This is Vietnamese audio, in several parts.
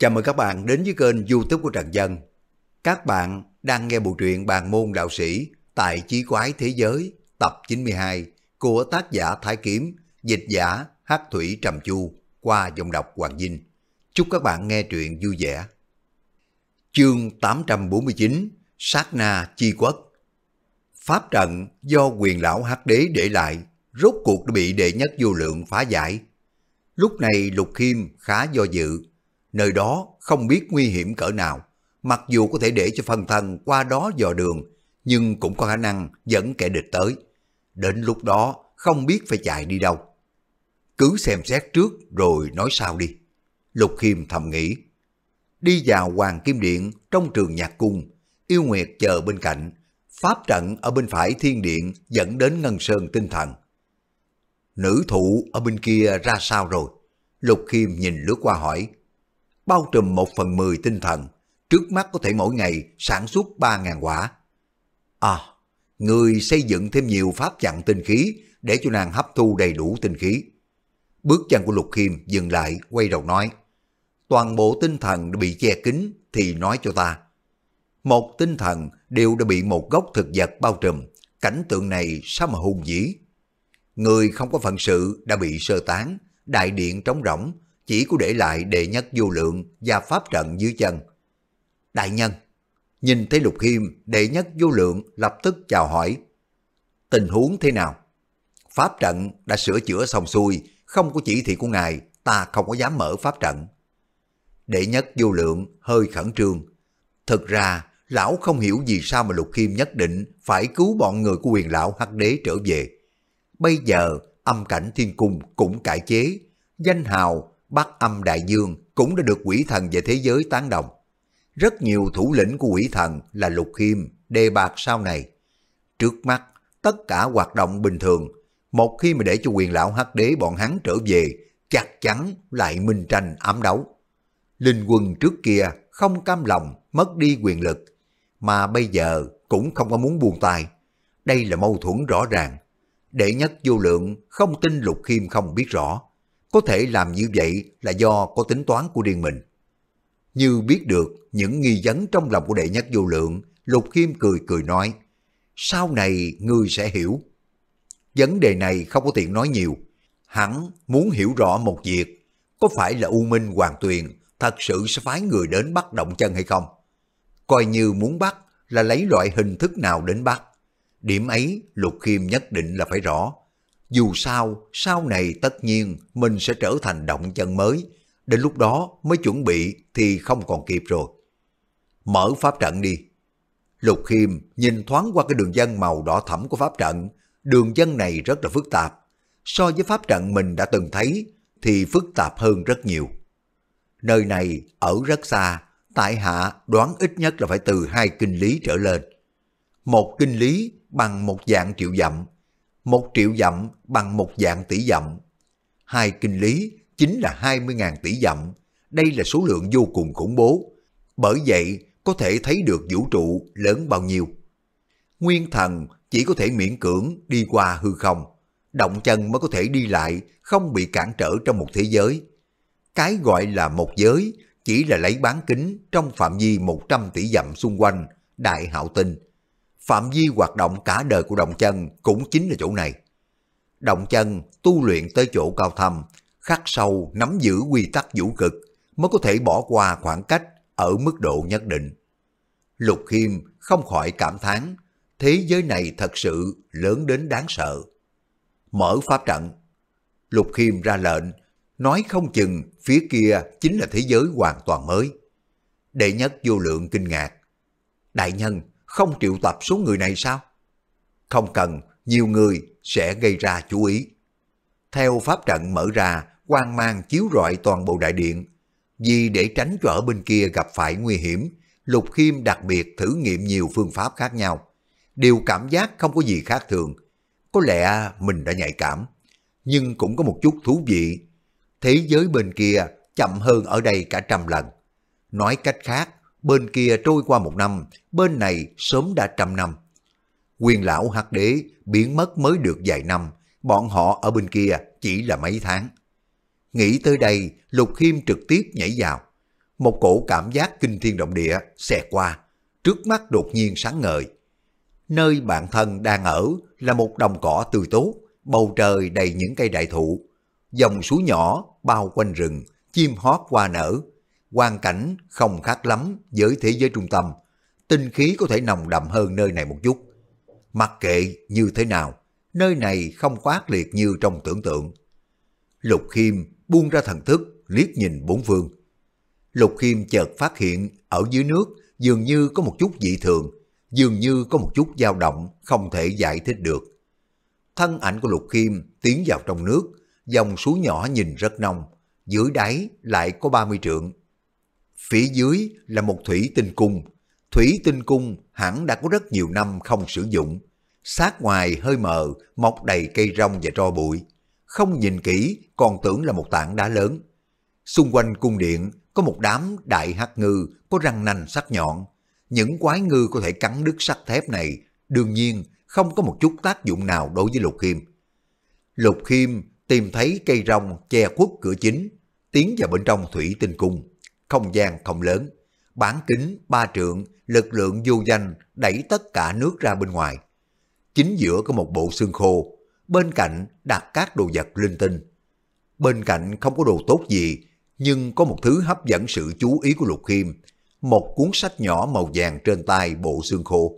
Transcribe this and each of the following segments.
Chào mừng các bạn đến với kênh youtube của Trần Dân. Các bạn đang nghe bộ truyện Bàn môn đạo sĩ tại Chí Quái Thế Giới tập 92 của tác giả Thái Kiếm, dịch giả Hát Thủy Trầm Chu qua dòng đọc Hoàng Vinh. Chúc các bạn nghe truyện vui vẻ. Chương 849 Sát Na Chi Quốc Pháp trận do quyền lão Hát Đế để lại rốt cuộc đã bị đệ nhất vô lượng phá giải. Lúc này Lục Khiêm khá do dự Nơi đó không biết nguy hiểm cỡ nào, mặc dù có thể để cho phần thân qua đó dò đường, nhưng cũng có khả năng dẫn kẻ địch tới. Đến lúc đó không biết phải chạy đi đâu. Cứ xem xét trước rồi nói sao đi. Lục Khiêm thầm nghĩ. Đi vào Hoàng Kim Điện trong trường nhạc cung, Yêu Nguyệt chờ bên cạnh, pháp trận ở bên phải thiên điện dẫn đến Ngân Sơn tinh thần. Nữ thụ ở bên kia ra sao rồi? Lục Khiêm nhìn lướt qua hỏi bao trùm một phần mười tinh thần, trước mắt có thể mỗi ngày sản xuất ba ngàn quả. À, người xây dựng thêm nhiều pháp chặn tinh khí để cho nàng hấp thu đầy đủ tinh khí. Bước chân của Lục Khiêm dừng lại, quay đầu nói. Toàn bộ tinh thần đã bị che kín thì nói cho ta. Một tinh thần đều đã bị một gốc thực vật bao trùm. Cảnh tượng này sao mà hùng dĩ. Người không có phận sự đã bị sơ tán, đại điện trống rỗng, chỉ có để lại đệ nhất vô lượng và pháp trận dưới chân. Đại nhân, nhìn thấy lục khiêm, đệ nhất vô lượng lập tức chào hỏi. Tình huống thế nào? Pháp trận đã sửa chữa xong xuôi, không có chỉ thị của ngài, ta không có dám mở pháp trận. Đệ nhất vô lượng hơi khẩn trương. Thực ra, lão không hiểu vì sao mà Lục Khiêm nhất định phải cứu bọn người của quyền lão hắc đế trở về. Bây giờ, âm cảnh thiên cung cũng cải chế, danh hào Bắc âm đại dương cũng đã được quỷ thần về thế giới tán đồng. Rất nhiều thủ lĩnh của quỷ thần là Lục Khiêm, đề bạc sau này. Trước mắt, tất cả hoạt động bình thường, một khi mà để cho quyền lão hắc đế bọn hắn trở về, chắc chắn lại minh tranh ám đấu. Linh quân trước kia không cam lòng mất đi quyền lực, mà bây giờ cũng không có muốn buông tay. Đây là mâu thuẫn rõ ràng. Đệ nhất vô lượng không tin Lục Khiêm không biết rõ có thể làm như vậy là do có tính toán của riêng mình. Như biết được những nghi vấn trong lòng của đệ nhất vô lượng, Lục Khiêm cười cười nói, sau này ngươi sẽ hiểu. Vấn đề này không có tiện nói nhiều, hắn muốn hiểu rõ một việc, có phải là U Minh Hoàng Tuyền thật sự sẽ phái người đến bắt động chân hay không? Coi như muốn bắt là lấy loại hình thức nào đến bắt. Điểm ấy Lục Khiêm nhất định là phải rõ, dù sao, sau này tất nhiên mình sẽ trở thành động chân mới. Đến lúc đó mới chuẩn bị thì không còn kịp rồi. Mở pháp trận đi. Lục Khiêm nhìn thoáng qua cái đường dân màu đỏ thẫm của pháp trận. Đường dân này rất là phức tạp. So với pháp trận mình đã từng thấy thì phức tạp hơn rất nhiều. Nơi này ở rất xa, tại hạ đoán ít nhất là phải từ hai kinh lý trở lên. Một kinh lý bằng một dạng triệu dặm một triệu dặm bằng một dạng tỷ dặm. Hai kinh lý chính là 20.000 tỷ dặm. Đây là số lượng vô cùng khủng bố. Bởi vậy, có thể thấy được vũ trụ lớn bao nhiêu. Nguyên thần chỉ có thể miễn cưỡng đi qua hư không. Động chân mới có thể đi lại, không bị cản trở trong một thế giới. Cái gọi là một giới chỉ là lấy bán kính trong phạm vi 100 tỷ dặm xung quanh, đại hạo tinh, phạm vi hoạt động cả đời của Động Chân cũng chính là chỗ này. Động Chân tu luyện tới chỗ cao thâm, khắc sâu nắm giữ quy tắc vũ cực mới có thể bỏ qua khoảng cách ở mức độ nhất định. Lục Khiêm không khỏi cảm thán, thế giới này thật sự lớn đến đáng sợ. Mở pháp trận, Lục Khiêm ra lệnh, nói không chừng phía kia chính là thế giới hoàn toàn mới. Đệ nhất vô lượng kinh ngạc. Đại nhân, không triệu tập số người này sao? Không cần, nhiều người sẽ gây ra chú ý. Theo pháp trận mở ra, quang mang chiếu rọi toàn bộ đại điện. Vì để tránh cho ở bên kia gặp phải nguy hiểm, Lục Khiêm đặc biệt thử nghiệm nhiều phương pháp khác nhau. Đều cảm giác không có gì khác thường. Có lẽ mình đã nhạy cảm, nhưng cũng có một chút thú vị. Thế giới bên kia chậm hơn ở đây cả trăm lần. Nói cách khác, bên kia trôi qua một năm, bên này sớm đã trăm năm. Quyền lão hắc đế biến mất mới được vài năm, bọn họ ở bên kia chỉ là mấy tháng. Nghĩ tới đây, Lục Khiêm trực tiếp nhảy vào. Một cổ cảm giác kinh thiên động địa xẹt qua, trước mắt đột nhiên sáng ngời. Nơi bản thân đang ở là một đồng cỏ tươi tốt, bầu trời đầy những cây đại thụ. Dòng suối nhỏ bao quanh rừng, chim hót qua nở, Quan cảnh không khác lắm với thế giới trung tâm, tinh khí có thể nồng đậm hơn nơi này một chút. Mặc kệ như thế nào, nơi này không quá liệt như trong tưởng tượng. Lục Khiêm buông ra thần thức, liếc nhìn bốn phương. Lục Khiêm chợt phát hiện ở dưới nước dường như có một chút dị thường, dường như có một chút dao động không thể giải thích được. Thân ảnh của Lục Khiêm tiến vào trong nước, dòng suối nhỏ nhìn rất nông, dưới đáy lại có 30 trượng. Phía dưới là một thủy tinh cung. Thủy tinh cung hẳn đã có rất nhiều năm không sử dụng. Sát ngoài hơi mờ, mọc đầy cây rong và tro bụi. Không nhìn kỹ, còn tưởng là một tảng đá lớn. Xung quanh cung điện có một đám đại hắc ngư có răng nanh sắc nhọn. Những quái ngư có thể cắn đứt sắt thép này, đương nhiên không có một chút tác dụng nào đối với Lục Khiêm. Lục Khiêm tìm thấy cây rong che khuất cửa chính, tiến vào bên trong thủy tinh cung không gian không lớn. Bán kính, ba trượng, lực lượng vô danh đẩy tất cả nước ra bên ngoài. Chính giữa có một bộ xương khô, bên cạnh đặt các đồ vật linh tinh. Bên cạnh không có đồ tốt gì, nhưng có một thứ hấp dẫn sự chú ý của Lục Kim một cuốn sách nhỏ màu vàng trên tay bộ xương khô.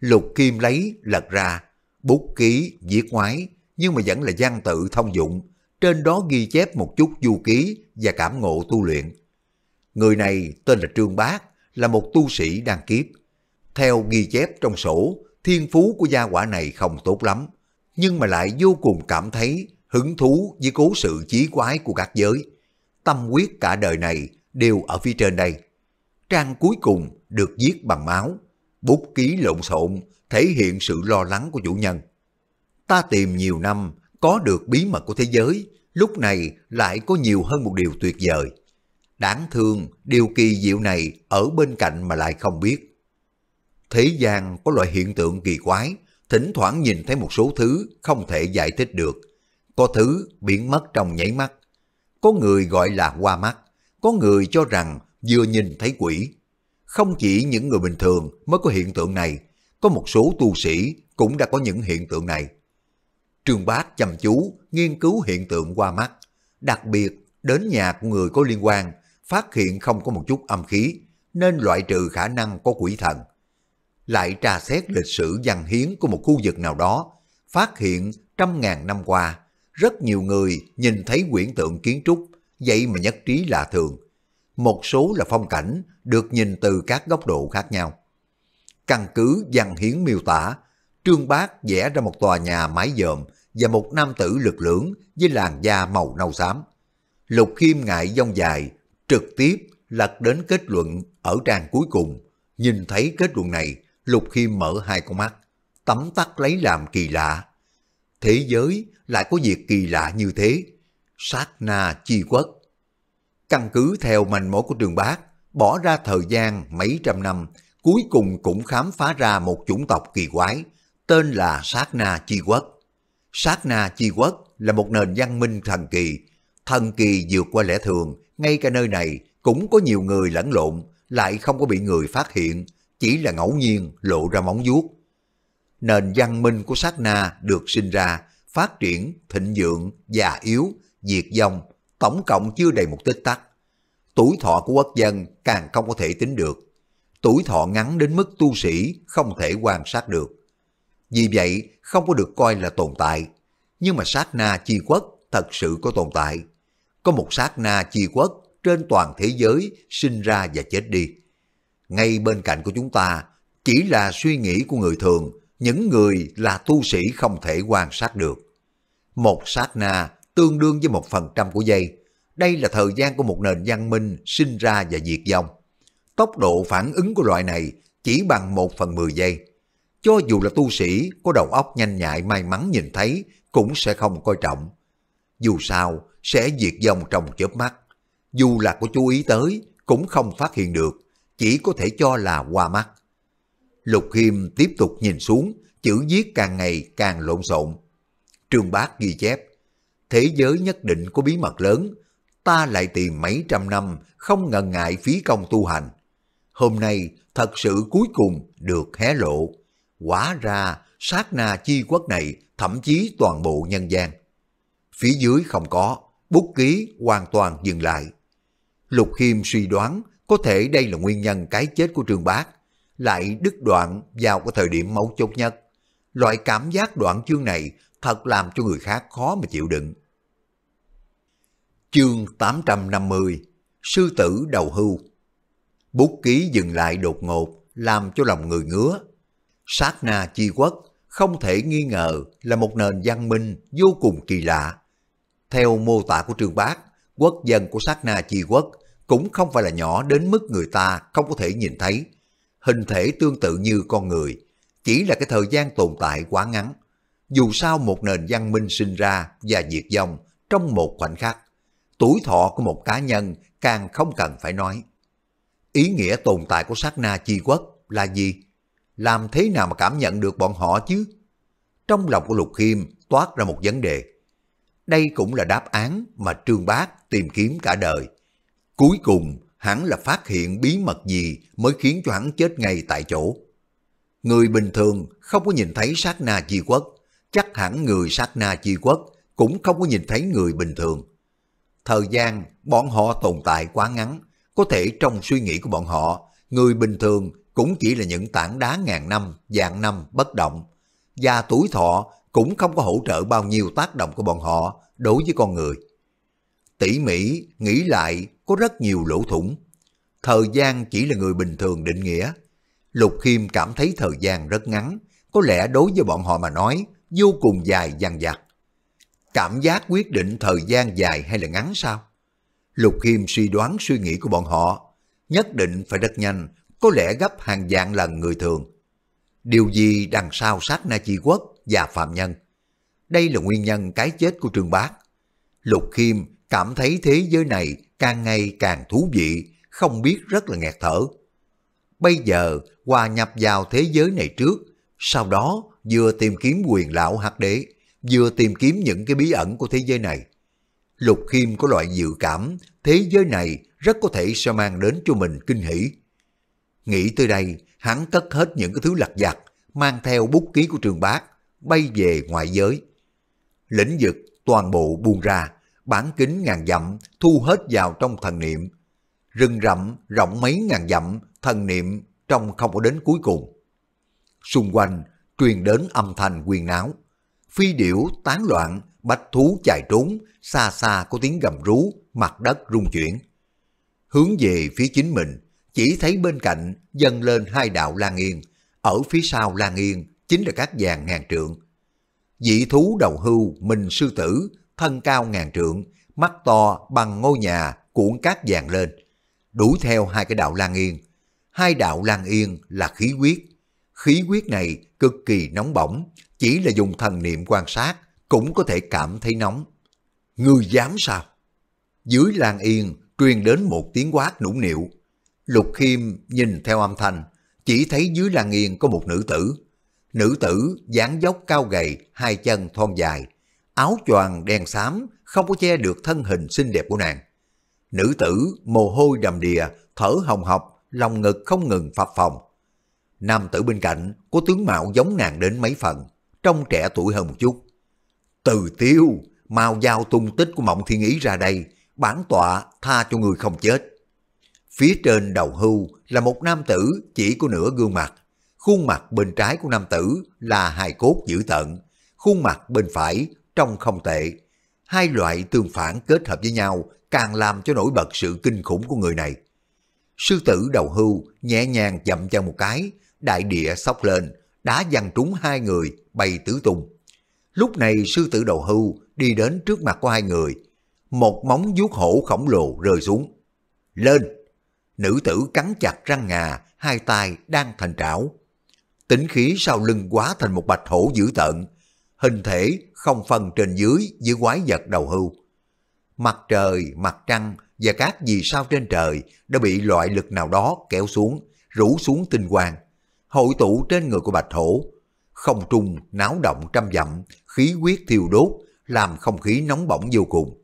Lục Kim lấy, lật ra, bút ký, viết ngoái, nhưng mà vẫn là gian tự thông dụng, trên đó ghi chép một chút du ký và cảm ngộ tu luyện. Người này tên là Trương Bác, là một tu sĩ đang kiếp. Theo ghi chép trong sổ, thiên phú của gia quả này không tốt lắm, nhưng mà lại vô cùng cảm thấy hứng thú với cố sự chí quái của các giới. Tâm quyết cả đời này đều ở phía trên đây. Trang cuối cùng được viết bằng máu, bút ký lộn xộn thể hiện sự lo lắng của chủ nhân. Ta tìm nhiều năm, có được bí mật của thế giới, lúc này lại có nhiều hơn một điều tuyệt vời. Đáng thương, điều kỳ diệu này ở bên cạnh mà lại không biết. Thế gian có loại hiện tượng kỳ quái, thỉnh thoảng nhìn thấy một số thứ không thể giải thích được. Có thứ biến mất trong nháy mắt. Có người gọi là qua mắt, có người cho rằng vừa nhìn thấy quỷ. Không chỉ những người bình thường mới có hiện tượng này, có một số tu sĩ cũng đã có những hiện tượng này. Trường Bác chăm chú nghiên cứu hiện tượng qua mắt, đặc biệt đến nhà của người có liên quan phát hiện không có một chút âm khí, nên loại trừ khả năng có quỷ thần. Lại tra xét lịch sử văn hiến của một khu vực nào đó, phát hiện trăm ngàn năm qua, rất nhiều người nhìn thấy quyển tượng kiến trúc, vậy mà nhất trí lạ thường. Một số là phong cảnh, được nhìn từ các góc độ khác nhau. Căn cứ văn hiến miêu tả, Trương Bác vẽ ra một tòa nhà mái dòm và một nam tử lực lưỡng với làn da màu nâu xám. Lục Khiêm ngại dông dài, trực tiếp lật đến kết luận ở trang cuối cùng. Nhìn thấy kết luận này, Lục Khiêm mở hai con mắt, tấm tắt lấy làm kỳ lạ. Thế giới lại có việc kỳ lạ như thế. Sát na chi quất Căn cứ theo manh mối của trường bác, bỏ ra thời gian mấy trăm năm, cuối cùng cũng khám phá ra một chủng tộc kỳ quái, tên là Sát Na Chi quất Sát Na Chi quất là một nền văn minh thần kỳ, thần kỳ vượt qua lẽ thường, ngay cả nơi này cũng có nhiều người lẫn lộn, lại không có bị người phát hiện, chỉ là ngẫu nhiên lộ ra móng vuốt. Nền văn minh của sát na được sinh ra, phát triển, thịnh vượng, già yếu, diệt vong, tổng cộng chưa đầy một tích tắc. Tuổi thọ của quốc dân càng không có thể tính được. Tuổi thọ ngắn đến mức tu sĩ không thể quan sát được. Vì vậy, không có được coi là tồn tại. Nhưng mà sát na chi quốc thật sự có tồn tại có một sát na chi quốc trên toàn thế giới sinh ra và chết đi. Ngay bên cạnh của chúng ta chỉ là suy nghĩ của người thường, những người là tu sĩ không thể quan sát được. Một sát na tương đương với một phần trăm của giây. Đây là thời gian của một nền văn minh sinh ra và diệt vong. Tốc độ phản ứng của loại này chỉ bằng một phần mười giây. Cho dù là tu sĩ có đầu óc nhanh nhạy may mắn nhìn thấy cũng sẽ không coi trọng. Dù sao, sẽ diệt vong trong chớp mắt. Dù là có chú ý tới, cũng không phát hiện được, chỉ có thể cho là qua mắt. Lục Khiêm tiếp tục nhìn xuống, chữ viết càng ngày càng lộn xộn. Trương Bác ghi chép, thế giới nhất định có bí mật lớn, ta lại tìm mấy trăm năm, không ngần ngại phí công tu hành. Hôm nay, thật sự cuối cùng được hé lộ. Quả ra, sát na chi quốc này, thậm chí toàn bộ nhân gian. Phía dưới không có, bút ký hoàn toàn dừng lại. Lục Khiêm suy đoán có thể đây là nguyên nhân cái chết của Trương Bác, lại đứt đoạn vào cái thời điểm mấu chốt nhất. Loại cảm giác đoạn chương này thật làm cho người khác khó mà chịu đựng. Chương 850 Sư tử đầu hưu Bút ký dừng lại đột ngột, làm cho lòng người ngứa. Sát na chi quốc, không thể nghi ngờ là một nền văn minh vô cùng kỳ lạ theo mô tả của Trương Bác, quốc dân của sát na chi quốc cũng không phải là nhỏ đến mức người ta không có thể nhìn thấy. Hình thể tương tự như con người, chỉ là cái thời gian tồn tại quá ngắn. Dù sao một nền văn minh sinh ra và diệt vong trong một khoảnh khắc, tuổi thọ của một cá nhân càng không cần phải nói. Ý nghĩa tồn tại của sát na chi quốc là gì? Làm thế nào mà cảm nhận được bọn họ chứ? Trong lòng của Lục Khiêm toát ra một vấn đề. Đây cũng là đáp án mà Trương Bác tìm kiếm cả đời. Cuối cùng, hắn là phát hiện bí mật gì mới khiến cho hắn chết ngay tại chỗ. Người bình thường không có nhìn thấy sát na chi quốc, chắc hẳn người sát na chi quốc cũng không có nhìn thấy người bình thường. Thời gian bọn họ tồn tại quá ngắn, có thể trong suy nghĩ của bọn họ, người bình thường cũng chỉ là những tảng đá ngàn năm, vạn năm bất động. Và tuổi thọ cũng không có hỗ trợ bao nhiêu tác động của bọn họ đối với con người. Tỉ mỉ, nghĩ lại có rất nhiều lỗ thủng. Thời gian chỉ là người bình thường định nghĩa. Lục Khiêm cảm thấy thời gian rất ngắn, có lẽ đối với bọn họ mà nói vô cùng dài dằng dặc. Cảm giác quyết định thời gian dài hay là ngắn sao? Lục Khiêm suy đoán suy nghĩ của bọn họ, nhất định phải rất nhanh, có lẽ gấp hàng vạn lần người thường. Điều gì đằng sau sát na chi quốc và phạm nhân. Đây là nguyên nhân cái chết của Trương Bác. Lục Khiêm cảm thấy thế giới này càng ngày càng thú vị, không biết rất là nghẹt thở. Bây giờ hòa nhập vào thế giới này trước, sau đó vừa tìm kiếm quyền lão hạt đế, vừa tìm kiếm những cái bí ẩn của thế giới này. Lục Khiêm có loại dự cảm thế giới này rất có thể sẽ mang đến cho mình kinh hỷ. Nghĩ tới đây, hắn cất hết những cái thứ lặt vặt, mang theo bút ký của trường bác, bay về ngoại giới. Lĩnh vực toàn bộ buông ra, bán kính ngàn dặm thu hết vào trong thần niệm. Rừng rậm rộng mấy ngàn dặm, thần niệm trong không có đến cuối cùng. Xung quanh truyền đến âm thanh quyền náo. Phi điểu tán loạn, bách thú chạy trốn, xa xa có tiếng gầm rú, mặt đất rung chuyển. Hướng về phía chính mình, chỉ thấy bên cạnh dâng lên hai đạo lan yên, ở phía sau lan yên chính là các vàng ngàn trượng. Dị thú đầu hưu, mình sư tử, thân cao ngàn trượng, mắt to bằng ngôi nhà, cuộn cát vàng lên. Đuổi theo hai cái đạo lan yên. Hai đạo lan yên là khí huyết. Khí huyết này cực kỳ nóng bỏng, chỉ là dùng thần niệm quan sát cũng có thể cảm thấy nóng. Ngươi dám sao? Dưới lan yên truyền đến một tiếng quát nũng nịu. Lục Khiêm nhìn theo âm thanh, chỉ thấy dưới lan yên có một nữ tử, Nữ tử dáng dốc cao gầy, hai chân thon dài, áo choàng đen xám không có che được thân hình xinh đẹp của nàng. Nữ tử mồ hôi đầm đìa, thở hồng hộc, lòng ngực không ngừng phập phồng. Nam tử bên cạnh có tướng mạo giống nàng đến mấy phần, trông trẻ tuổi hơn một chút. Từ tiêu, mau giao tung tích của Mộng Thiên Ý ra đây, bản tọa tha cho người không chết. Phía trên đầu hưu là một nam tử chỉ có nửa gương mặt, Khuôn mặt bên trái của nam tử là hài cốt dữ tận, khuôn mặt bên phải trông không tệ. Hai loại tương phản kết hợp với nhau càng làm cho nổi bật sự kinh khủng của người này. Sư tử đầu hưu nhẹ nhàng chậm chân một cái, đại địa sóc lên, đã văng trúng hai người bay tứ tung. Lúc này sư tử đầu hưu đi đến trước mặt của hai người. Một móng vuốt hổ khổng lồ rơi xuống. Lên! Nữ tử cắn chặt răng ngà, hai tay đang thành trảo tính khí sau lưng quá thành một bạch hổ dữ tợn, hình thể không phân trên dưới với quái vật đầu hưu. Mặt trời, mặt trăng và các vì sao trên trời đã bị loại lực nào đó kéo xuống, rủ xuống tinh quang, hội tụ trên người của bạch hổ. Không trung náo động trăm dặm, khí huyết thiêu đốt, làm không khí nóng bỏng vô cùng.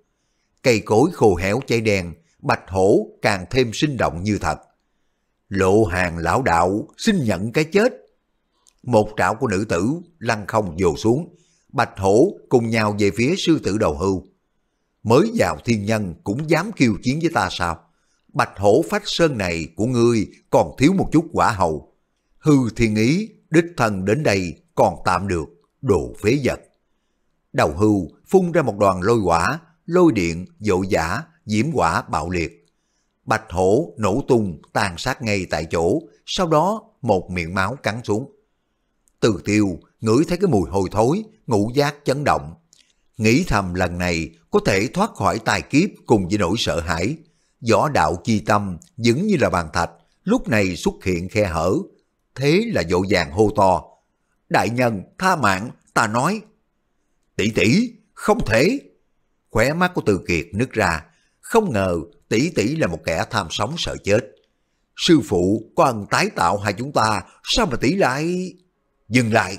Cây cối khô héo cháy đen, bạch hổ càng thêm sinh động như thật. Lộ hàng lão đạo xin nhận cái chết một trảo của nữ tử lăn không vồ xuống, bạch hổ cùng nhau về phía sư tử đầu hưu. Mới vào thiên nhân cũng dám kiêu chiến với ta sao? Bạch hổ phách sơn này của ngươi còn thiếu một chút quả hầu. Hư thiên ý, đích thần đến đây còn tạm được, đồ phế vật. Đầu hưu phun ra một đoàn lôi quả, lôi điện, dội giả, diễm quả bạo liệt. Bạch hổ nổ tung tàn sát ngay tại chỗ, sau đó một miệng máu cắn xuống. Từ tiêu ngửi thấy cái mùi hôi thối, ngũ giác chấn động. Nghĩ thầm lần này có thể thoát khỏi tài kiếp cùng với nỗi sợ hãi. Võ đạo chi tâm vững như là bàn thạch, lúc này xuất hiện khe hở. Thế là dội vàng hô to. Đại nhân, tha mạng, ta nói. Tỷ tỷ, không thể. Khóe mắt của Từ Kiệt nứt ra. Không ngờ tỷ tỷ là một kẻ tham sống sợ chết. Sư phụ có tái tạo hai chúng ta, sao mà tỷ lại dừng lại.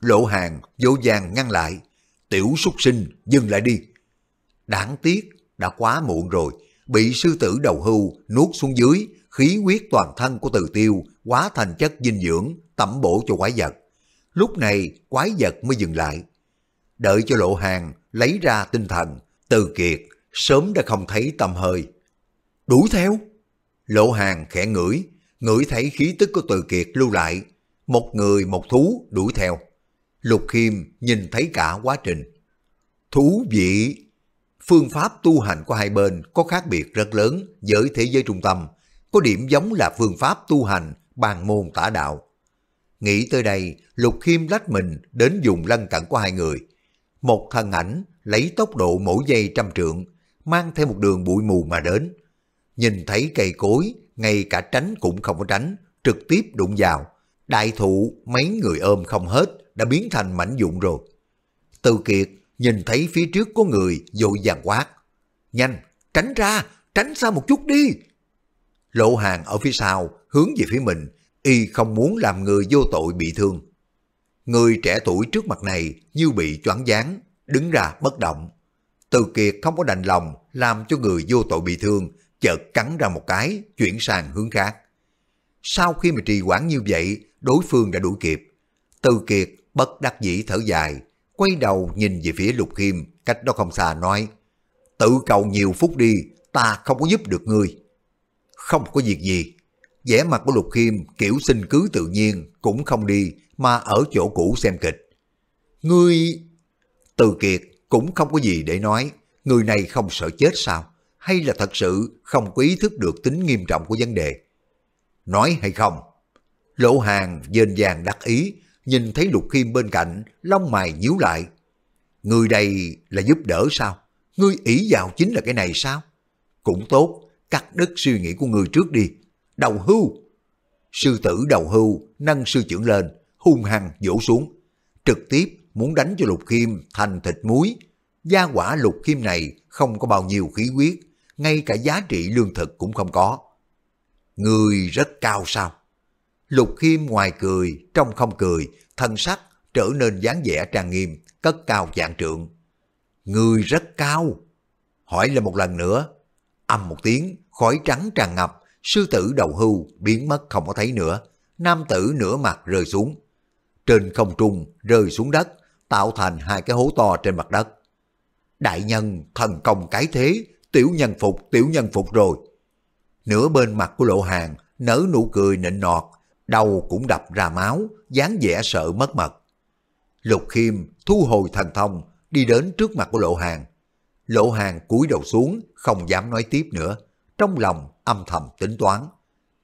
Lộ hàng vô vàng ngăn lại, tiểu súc sinh dừng lại đi. Đáng tiếc, đã quá muộn rồi, bị sư tử đầu hưu nuốt xuống dưới, khí huyết toàn thân của từ tiêu quá thành chất dinh dưỡng, tẩm bổ cho quái vật. Lúc này quái vật mới dừng lại. Đợi cho lộ hàng lấy ra tinh thần, từ kiệt sớm đã không thấy tâm hơi. Đuổi theo! Lộ hàng khẽ ngửi, ngửi thấy khí tức của từ kiệt lưu lại, một người một thú đuổi theo. Lục Khiêm nhìn thấy cả quá trình. Thú vị! Phương pháp tu hành của hai bên có khác biệt rất lớn với thế giới trung tâm, có điểm giống là phương pháp tu hành bàn môn tả đạo. Nghĩ tới đây, Lục Khiêm lách mình đến vùng lân cận của hai người. Một thân ảnh lấy tốc độ mỗi giây trăm trượng, mang theo một đường bụi mù mà đến. Nhìn thấy cây cối, ngay cả tránh cũng không có tránh, trực tiếp đụng vào, đại thụ mấy người ôm không hết đã biến thành mảnh vụn rồi. Từ Kiệt nhìn thấy phía trước có người dội vàng quát. Nhanh, tránh ra, tránh xa một chút đi. Lộ hàng ở phía sau hướng về phía mình, y không muốn làm người vô tội bị thương. Người trẻ tuổi trước mặt này như bị choáng váng, đứng ra bất động. Từ Kiệt không có đành lòng làm cho người vô tội bị thương, chợt cắn ra một cái, chuyển sang hướng khác. Sau khi mà trì quản như vậy, đối phương đã đuổi kịp. Từ Kiệt bất đắc dĩ thở dài, quay đầu nhìn về phía Lục Khiêm, cách đó không xa nói, tự cầu nhiều phút đi, ta không có giúp được ngươi. Không có việc gì, vẻ mặt của Lục Khiêm kiểu xin cứ tự nhiên, cũng không đi, mà ở chỗ cũ xem kịch. Ngươi... Từ Kiệt cũng không có gì để nói, người này không sợ chết sao? Hay là thật sự không có ý thức được tính nghiêm trọng của vấn đề? Nói hay không? Lộ hàng dên dàng đắc ý, nhìn thấy lục khiêm bên cạnh, lông mày nhíu lại. Người đây là giúp đỡ sao? Ngươi ý vào chính là cái này sao? Cũng tốt, cắt đứt suy nghĩ của người trước đi. Đầu hưu! Sư tử đầu hưu nâng sư trưởng lên, hung hăng vỗ xuống. Trực tiếp muốn đánh cho lục khiêm thành thịt muối. Gia quả lục khiêm này không có bao nhiêu khí huyết, ngay cả giá trị lương thực cũng không có. Người rất cao sao? Lục Khiêm ngoài cười, trong không cười, thân sắc trở nên dáng vẻ trang nghiêm, cất cao dạng trượng. Người rất cao. Hỏi lại một lần nữa. Âm một tiếng, khói trắng tràn ngập, sư tử đầu hưu biến mất không có thấy nữa. Nam tử nửa mặt rơi xuống. Trên không trung rơi xuống đất, tạo thành hai cái hố to trên mặt đất. Đại nhân thần công cái thế, tiểu nhân phục, tiểu nhân phục rồi. Nửa bên mặt của lộ hàng nở nụ cười nịnh nọt, đầu cũng đập ra máu, dáng vẻ sợ mất mật. Lục Khiêm thu hồi thần thông, đi đến trước mặt của Lộ Hàng. Lộ Hàng cúi đầu xuống, không dám nói tiếp nữa, trong lòng âm thầm tính toán.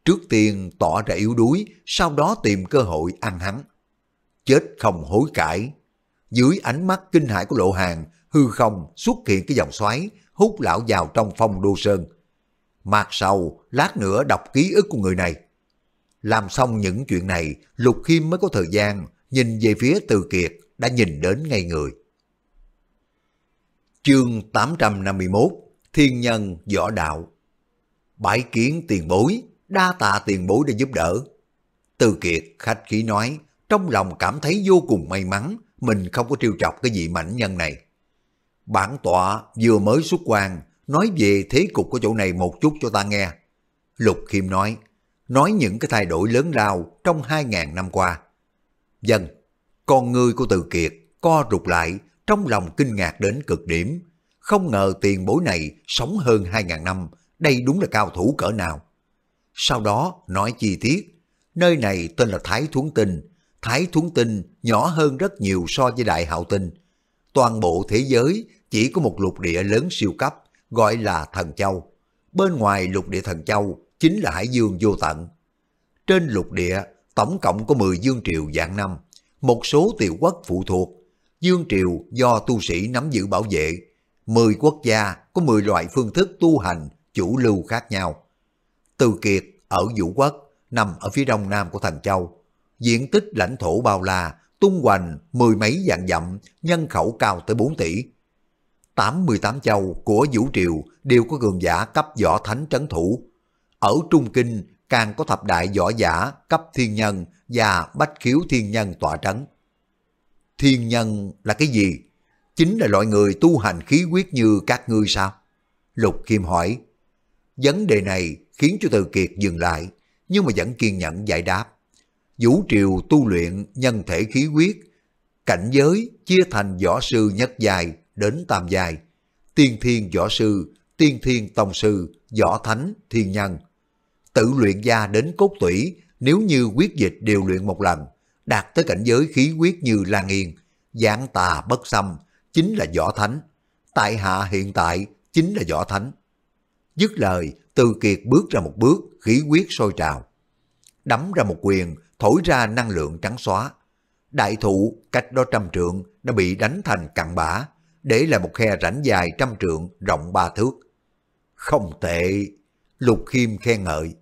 Trước tiên tỏ ra yếu đuối, sau đó tìm cơ hội ăn hắn. Chết không hối cải. Dưới ánh mắt kinh hãi của Lộ Hàng, hư không xuất hiện cái dòng xoáy, hút lão vào trong phong đô sơn. Mạc sau, lát nữa đọc ký ức của người này. Làm xong những chuyện này, Lục Khiêm mới có thời gian nhìn về phía Từ Kiệt đã nhìn đến ngay người. Chương 851 Thiên Nhân Võ Đạo Bãi kiến tiền bối, đa tạ tiền bối để giúp đỡ. Từ Kiệt khách khí nói, trong lòng cảm thấy vô cùng may mắn mình không có trêu chọc cái vị mảnh nhân này. Bản tọa vừa mới xuất quan, nói về thế cục của chỗ này một chút cho ta nghe. Lục Khiêm nói, nói những cái thay đổi lớn lao trong 2.000 năm qua. Dần, con người của Từ Kiệt co rụt lại trong lòng kinh ngạc đến cực điểm. Không ngờ tiền bối này sống hơn 2.000 năm, đây đúng là cao thủ cỡ nào. Sau đó nói chi tiết, nơi này tên là Thái Thuấn Tinh. Thái Thuấn Tinh nhỏ hơn rất nhiều so với Đại Hạo Tinh. Toàn bộ thế giới chỉ có một lục địa lớn siêu cấp gọi là Thần Châu. Bên ngoài lục địa Thần Châu chính là hải dương vô tận. Trên lục địa, tổng cộng có 10 dương triều dạng năm, một số tiểu quốc phụ thuộc. Dương triều do tu sĩ nắm giữ bảo vệ, 10 quốc gia có 10 loại phương thức tu hành chủ lưu khác nhau. Từ Kiệt ở Vũ Quốc, nằm ở phía đông nam của Thành Châu. Diện tích lãnh thổ bao la, tung hoành mười mấy dạng dặm, nhân khẩu cao tới 4 tỷ. 88 châu của Vũ Triều đều có cường giả cấp võ thánh trấn thủ, ở Trung Kinh càng có thập đại võ giả cấp thiên nhân và bách khiếu thiên nhân tỏa trấn. Thiên nhân là cái gì? Chính là loại người tu hành khí quyết như các ngươi sao? Lục Kim hỏi. Vấn đề này khiến cho Từ Kiệt dừng lại, nhưng mà vẫn kiên nhẫn giải đáp. Vũ triều tu luyện nhân thể khí quyết, cảnh giới chia thành võ sư nhất dài đến tam dài, tiên thiên võ sư, tiên thiên tông sư, võ thánh, thiên nhân – tự luyện ra đến cốt tủy, nếu như quyết dịch đều luyện một lần, đạt tới cảnh giới khí quyết như Lan Yên, dạng tà bất xâm, chính là võ thánh. Tại hạ hiện tại chính là võ thánh. Dứt lời, Từ Kiệt bước ra một bước, khí quyết sôi trào. Đấm ra một quyền, thổi ra năng lượng trắng xóa. Đại thụ cách đó trăm trượng đã bị đánh thành cặn bã, để lại một khe rãnh dài trăm trượng rộng ba thước. Không tệ, Lục Khiêm khen ngợi.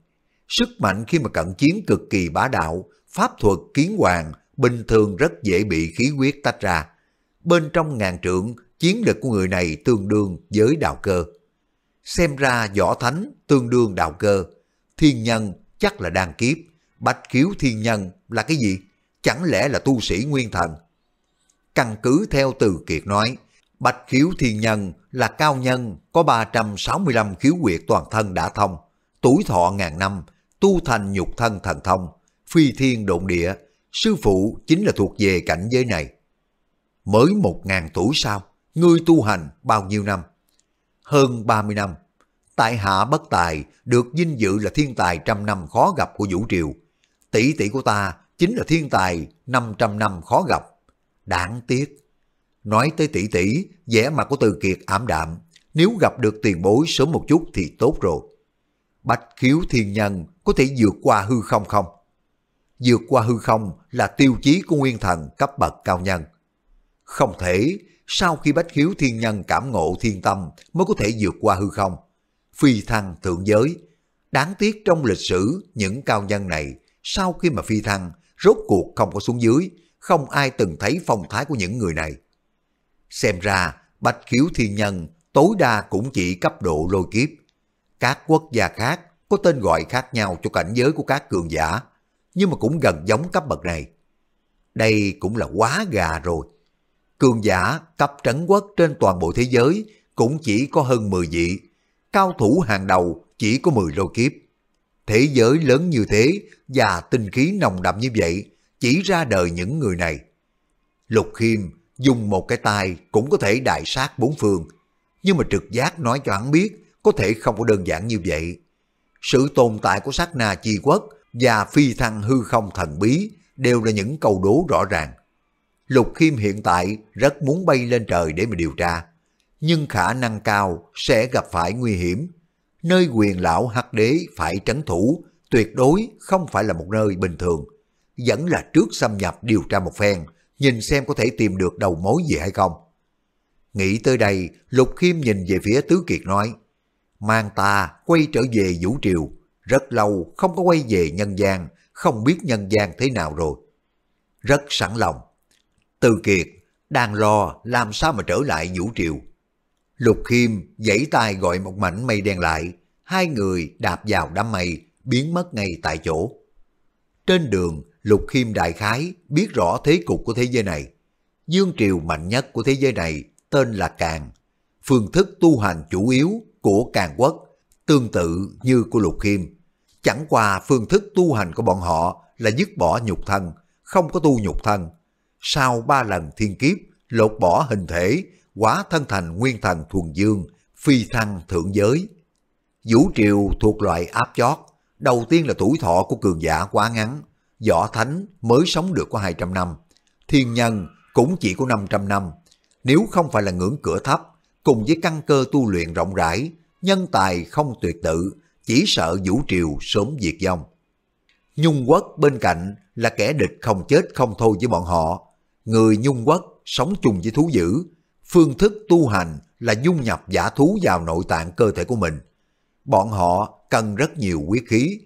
Sức mạnh khi mà cận chiến cực kỳ bá đạo, pháp thuật kiến hoàng bình thường rất dễ bị khí huyết tách ra. Bên trong ngàn trượng, chiến lực của người này tương đương với đạo cơ. Xem ra võ thánh tương đương đạo cơ, thiên nhân chắc là đang kiếp, bạch kiếu thiên nhân là cái gì? Chẳng lẽ là tu sĩ nguyên thần? Căn cứ theo từ kiệt nói, bạch khiếu thiên nhân là cao nhân có 365 khiếu quyệt toàn thân đã thông, tuổi thọ ngàn năm, tu thành nhục thân thần thông, phi thiên độn địa, sư phụ chính là thuộc về cảnh giới này. Mới một ngàn tuổi sau, ngươi tu hành bao nhiêu năm? Hơn 30 năm. Tại hạ bất tài, được vinh dự là thiên tài trăm năm khó gặp của Vũ Triều. Tỷ tỷ của ta chính là thiên tài năm trăm năm khó gặp. Đáng tiếc. Nói tới tỷ tỷ, vẻ mặt của Từ Kiệt ảm đạm. Nếu gặp được tiền bối sớm một chút thì tốt rồi. bạch khiếu thiên nhân có thể vượt qua hư không không? Vượt qua hư không là tiêu chí của nguyên thần cấp bậc cao nhân. Không thể, sau khi bách khiếu thiên nhân cảm ngộ thiên tâm mới có thể vượt qua hư không. Phi thăng thượng giới. Đáng tiếc trong lịch sử, những cao nhân này sau khi mà phi thăng, rốt cuộc không có xuống dưới, không ai từng thấy phong thái của những người này. Xem ra, bách khiếu thiên nhân tối đa cũng chỉ cấp độ lôi kiếp. Các quốc gia khác có tên gọi khác nhau cho cảnh giới của các cường giả, nhưng mà cũng gần giống cấp bậc này. Đây cũng là quá gà rồi. Cường giả cấp trấn quốc trên toàn bộ thế giới cũng chỉ có hơn 10 vị, cao thủ hàng đầu chỉ có 10 lôi kiếp. Thế giới lớn như thế và tinh khí nồng đậm như vậy chỉ ra đời những người này. Lục Khiêm dùng một cái tay cũng có thể đại sát bốn phương, nhưng mà trực giác nói cho hắn biết có thể không có đơn giản như vậy sự tồn tại của sát na chi quốc và phi thăng hư không thần bí đều là những câu đố rõ ràng. Lục Khiêm hiện tại rất muốn bay lên trời để mà điều tra, nhưng khả năng cao sẽ gặp phải nguy hiểm. Nơi quyền lão hắc đế phải trấn thủ tuyệt đối không phải là một nơi bình thường, vẫn là trước xâm nhập điều tra một phen, nhìn xem có thể tìm được đầu mối gì hay không. Nghĩ tới đây, Lục Khiêm nhìn về phía Tứ Kiệt nói, mang ta quay trở về Vũ Triều, rất lâu không có quay về nhân gian, không biết nhân gian thế nào rồi. Rất sẵn lòng. Từ Kiệt đang lo làm sao mà trở lại Vũ Triều. Lục Khiêm giãy tay gọi một mảnh mây đen lại, hai người đạp vào đám mây, biến mất ngay tại chỗ. Trên đường, Lục Khiêm đại khái biết rõ thế cục của thế giới này. Dương triều mạnh nhất của thế giới này tên là Càng. Phương thức tu hành chủ yếu của càn Quốc, tương tự như của Lục Khiêm. Chẳng qua phương thức tu hành của bọn họ là dứt bỏ nhục thân, không có tu nhục thân. Sau ba lần thiên kiếp, lột bỏ hình thể, quá thân thành nguyên thần thuần dương, phi thăng thượng giới. Vũ triều thuộc loại áp chót, đầu tiên là tuổi thọ của cường giả quá ngắn, võ thánh mới sống được có 200 năm, thiên nhân cũng chỉ có 500 năm. Nếu không phải là ngưỡng cửa thấp, cùng với căn cơ tu luyện rộng rãi, nhân tài không tuyệt tự, chỉ sợ vũ triều sớm diệt vong. Nhung quốc bên cạnh là kẻ địch không chết không thôi với bọn họ. Người Nhung quốc sống chung với thú dữ, phương thức tu hành là dung nhập giả thú vào nội tạng cơ thể của mình. Bọn họ cần rất nhiều quý khí.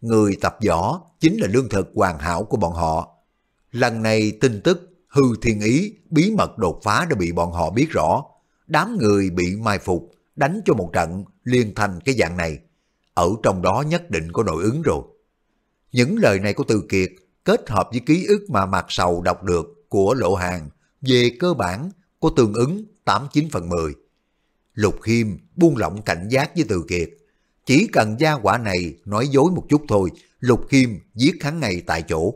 Người tập võ chính là lương thực hoàn hảo của bọn họ. Lần này tin tức hư thiên ý bí mật đột phá đã bị bọn họ biết rõ đám người bị mai phục, đánh cho một trận liên thành cái dạng này. Ở trong đó nhất định có nội ứng rồi. Những lời này của Từ Kiệt kết hợp với ký ức mà Mạc Sầu đọc được của Lộ Hàng về cơ bản có tương ứng tám chín phần mười Lục Khiêm buông lỏng cảnh giác với Từ Kiệt. Chỉ cần gia quả này nói dối một chút thôi, Lục Khiêm giết hắn ngay tại chỗ.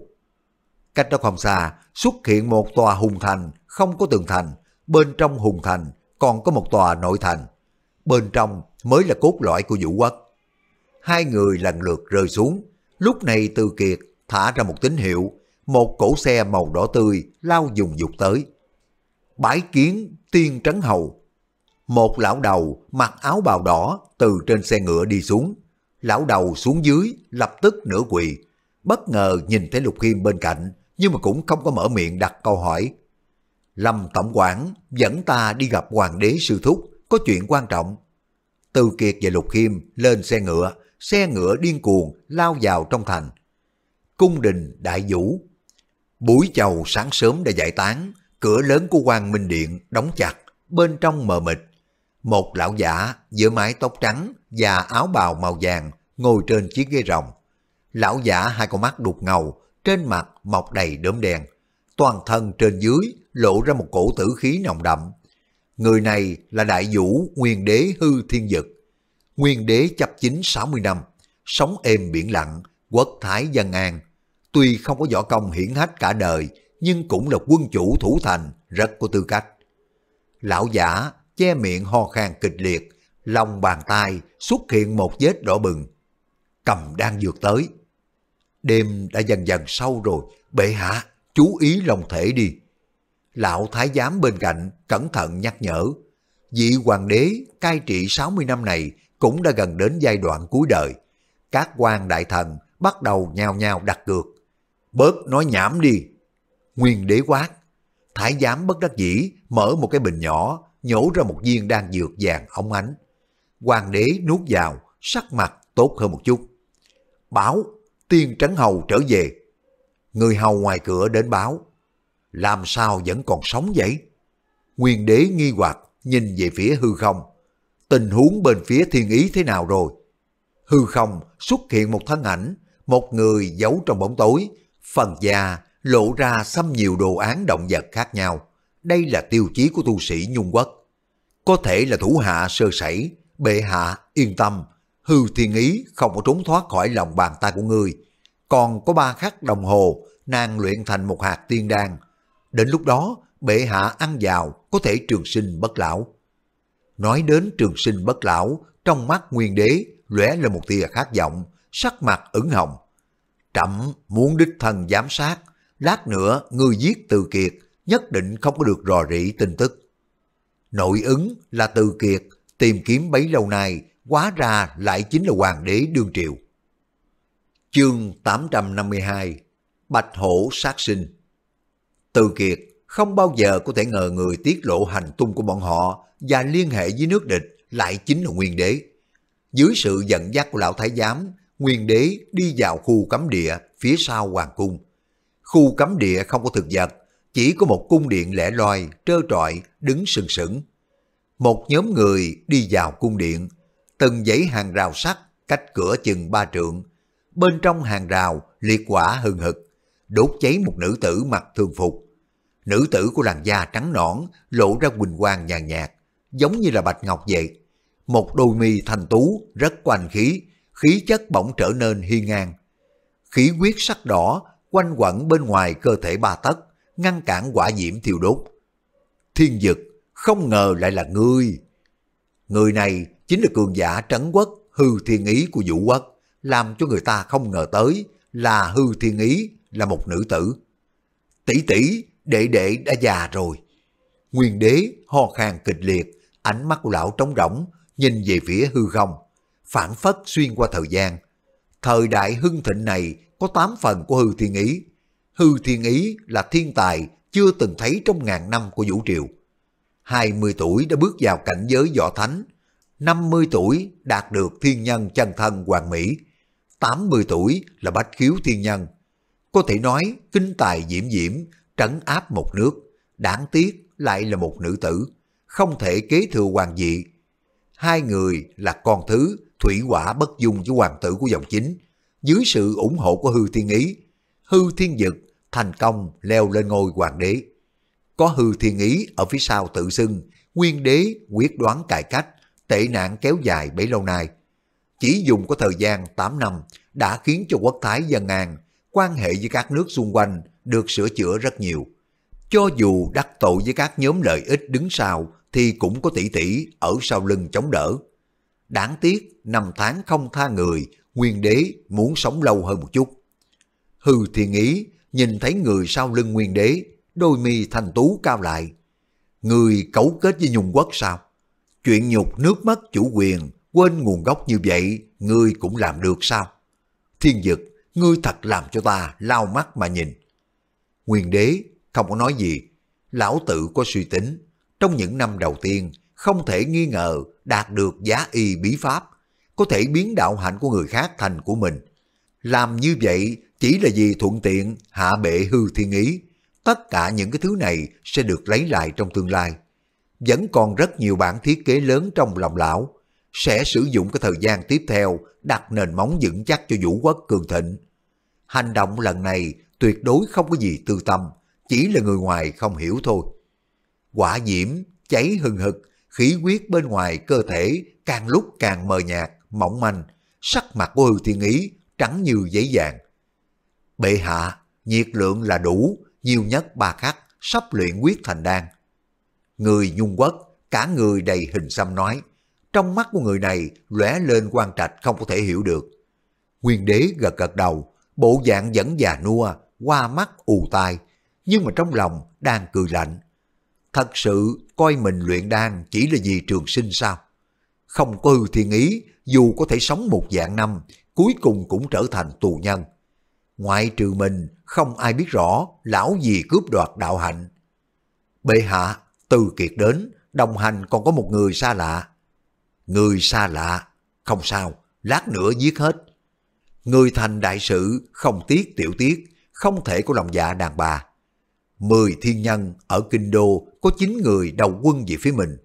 Cách đó không xa, xuất hiện một tòa hùng thành, không có tường thành. Bên trong hùng thành còn có một tòa nội thành. Bên trong mới là cốt lõi của vũ quốc. Hai người lần lượt rơi xuống. Lúc này Từ Kiệt thả ra một tín hiệu, một cổ xe màu đỏ tươi lao dùng dục tới. Bãi kiến tiên trấn hầu. Một lão đầu mặc áo bào đỏ từ trên xe ngựa đi xuống. Lão đầu xuống dưới lập tức nửa quỳ. Bất ngờ nhìn thấy Lục Khiêm bên cạnh nhưng mà cũng không có mở miệng đặt câu hỏi Lâm Tổng quản dẫn ta đi gặp Hoàng đế Sư Thúc, có chuyện quan trọng. Từ Kiệt và Lục Khiêm lên xe ngựa, xe ngựa điên cuồng lao vào trong thành. Cung đình Đại Vũ Buổi chầu sáng sớm đã giải tán, cửa lớn của Hoàng Minh Điện đóng chặt, bên trong mờ mịt. Một lão giả giữa mái tóc trắng và áo bào màu vàng ngồi trên chiếc ghế rồng. Lão giả hai con mắt đục ngầu, trên mặt mọc đầy đốm đen. Toàn thân trên dưới lộ ra một cổ tử khí nồng đậm. Người này là đại vũ nguyên đế hư thiên dực. Nguyên đế chấp chính 60 năm, sống êm biển lặng, quốc thái dân an. Tuy không có võ công hiển hách cả đời, nhưng cũng là quân chủ thủ thành, rất có tư cách. Lão giả che miệng ho khan kịch liệt, lòng bàn tay xuất hiện một vết đỏ bừng. Cầm đang dược tới. Đêm đã dần dần sâu rồi, bệ hạ, chú ý lòng thể đi lão thái giám bên cạnh cẩn thận nhắc nhở, vị hoàng đế cai trị 60 năm này cũng đã gần đến giai đoạn cuối đời. Các quan đại thần bắt đầu nhao nhao đặt cược. Bớt nói nhảm đi. Nguyên đế quát. Thái giám bất đắc dĩ mở một cái bình nhỏ nhổ ra một viên đan dược vàng ống ánh. Hoàng đế nuốt vào, sắc mặt tốt hơn một chút. Báo, tiên trấn hầu trở về. Người hầu ngoài cửa đến báo làm sao vẫn còn sống vậy? Nguyên đế nghi hoặc nhìn về phía hư không. Tình huống bên phía thiên ý thế nào rồi? Hư không xuất hiện một thân ảnh, một người giấu trong bóng tối, phần da lộ ra xăm nhiều đồ án động vật khác nhau. Đây là tiêu chí của tu sĩ Nhung Quốc. Có thể là thủ hạ sơ sẩy, bệ hạ yên tâm, hư thiên ý không có trốn thoát khỏi lòng bàn tay của người. Còn có ba khắc đồng hồ, nàng luyện thành một hạt tiên đan, Đến lúc đó, bệ hạ ăn vào có thể trường sinh bất lão. Nói đến trường sinh bất lão, trong mắt nguyên đế lóe lên một tia khát vọng, sắc mặt ửng hồng. Trẫm muốn đích thân giám sát, lát nữa ngươi giết Từ Kiệt, nhất định không có được rò rỉ tin tức. Nội ứng là Từ Kiệt, tìm kiếm bấy lâu nay, quá ra lại chính là hoàng đế đương triều. Chương 852 Bạch Hổ Sát Sinh từ Kiệt không bao giờ có thể ngờ người tiết lộ hành tung của bọn họ và liên hệ với nước địch lại chính là nguyên đế. Dưới sự dẫn dắt của lão thái giám, nguyên đế đi vào khu cấm địa phía sau hoàng cung. Khu cấm địa không có thực vật, chỉ có một cung điện lẻ loi, trơ trọi, đứng sừng sững. Một nhóm người đi vào cung điện, từng dãy hàng rào sắt cách cửa chừng ba trượng. Bên trong hàng rào liệt quả hừng hực, đốt cháy một nữ tử mặc thường phục. Nữ tử của làn da trắng nõn, lộ ra quỳnh quang nhàn nhạt, giống như là bạch ngọc vậy. Một đôi mi thành tú, rất quanh khí, khí chất bỗng trở nên hiên ngang. Khí huyết sắc đỏ, quanh quẩn bên ngoài cơ thể ba tấc, ngăn cản quả diễm thiêu đốt. Thiên dực, không ngờ lại là ngươi. Người này chính là cường giả trấn quốc hư thiên ý của vũ quốc, làm cho người ta không ngờ tới là hư thiên ý là một nữ tử. Tỷ tỷ, đệ đệ đã già rồi. Nguyên đế ho khan kịch liệt, ánh mắt của lão trống rỗng, nhìn về phía hư không, phản phất xuyên qua thời gian. Thời đại hưng thịnh này có tám phần của hư thiên ý. Hư thiên ý là thiên tài chưa từng thấy trong ngàn năm của vũ triều. 20 tuổi đã bước vào cảnh giới võ thánh, 50 tuổi đạt được thiên nhân chân thân hoàng mỹ, 80 tuổi là bách khiếu thiên nhân, có thể nói, kinh tài diễm diễm, trấn áp một nước, đáng tiếc lại là một nữ tử, không thể kế thừa hoàng vị Hai người là con thứ, thủy quả bất dung với hoàng tử của dòng chính, dưới sự ủng hộ của hư thiên ý. Hư thiên dực thành công leo lên ngôi hoàng đế. Có hư thiên ý ở phía sau tự xưng, nguyên đế quyết đoán cải cách, tệ nạn kéo dài bấy lâu nay. Chỉ dùng có thời gian 8 năm đã khiến cho quốc thái dân an quan hệ với các nước xung quanh được sửa chữa rất nhiều. Cho dù đắc tội với các nhóm lợi ích đứng sau thì cũng có tỷ tỷ ở sau lưng chống đỡ. Đáng tiếc, năm tháng không tha người, nguyên đế muốn sống lâu hơn một chút. Hư thiên ý, nhìn thấy người sau lưng nguyên đế, đôi mi thành tú cao lại. Người cấu kết với nhung quốc sao? Chuyện nhục nước mất chủ quyền, quên nguồn gốc như vậy, người cũng làm được sao? Thiên dực ngươi thật làm cho ta lao mắt mà nhìn. Nguyên đế không có nói gì, lão tự có suy tính, trong những năm đầu tiên không thể nghi ngờ đạt được giá y bí pháp, có thể biến đạo hạnh của người khác thành của mình. Làm như vậy chỉ là vì thuận tiện hạ bệ hư thiên ý, tất cả những cái thứ này sẽ được lấy lại trong tương lai. Vẫn còn rất nhiều bản thiết kế lớn trong lòng lão, sẽ sử dụng cái thời gian tiếp theo đặt nền móng vững chắc cho vũ quốc cường thịnh. Hành động lần này tuyệt đối không có gì tư tâm, chỉ là người ngoài không hiểu thôi. Quả diễm cháy hừng hực, khí huyết bên ngoài cơ thể càng lúc càng mờ nhạt, mỏng manh, sắc mặt của hư thiên ý trắng như giấy vàng. Bệ hạ, nhiệt lượng là đủ, nhiều nhất ba khắc, sắp luyện quyết thành đan. Người Nhung Quốc, cả người đầy hình xăm nói, trong mắt của người này lóe lên quan trạch không có thể hiểu được. Nguyên đế gật gật đầu, bộ dạng vẫn già nua, qua mắt ù tai, nhưng mà trong lòng đang cười lạnh. Thật sự coi mình luyện đan chỉ là vì trường sinh sao? Không có hư thiên ý, dù có thể sống một dạng năm, cuối cùng cũng trở thành tù nhân. Ngoại trừ mình, không ai biết rõ lão gì cướp đoạt đạo hạnh. Bệ hạ, từ kiệt đến, đồng hành còn có một người xa lạ. Người xa lạ, không sao, lát nữa giết hết. Người thành đại sự, không tiếc tiểu tiết, không thể có lòng dạ đàn bà. Mười thiên nhân ở Kinh Đô có chín người đầu quân về phía mình.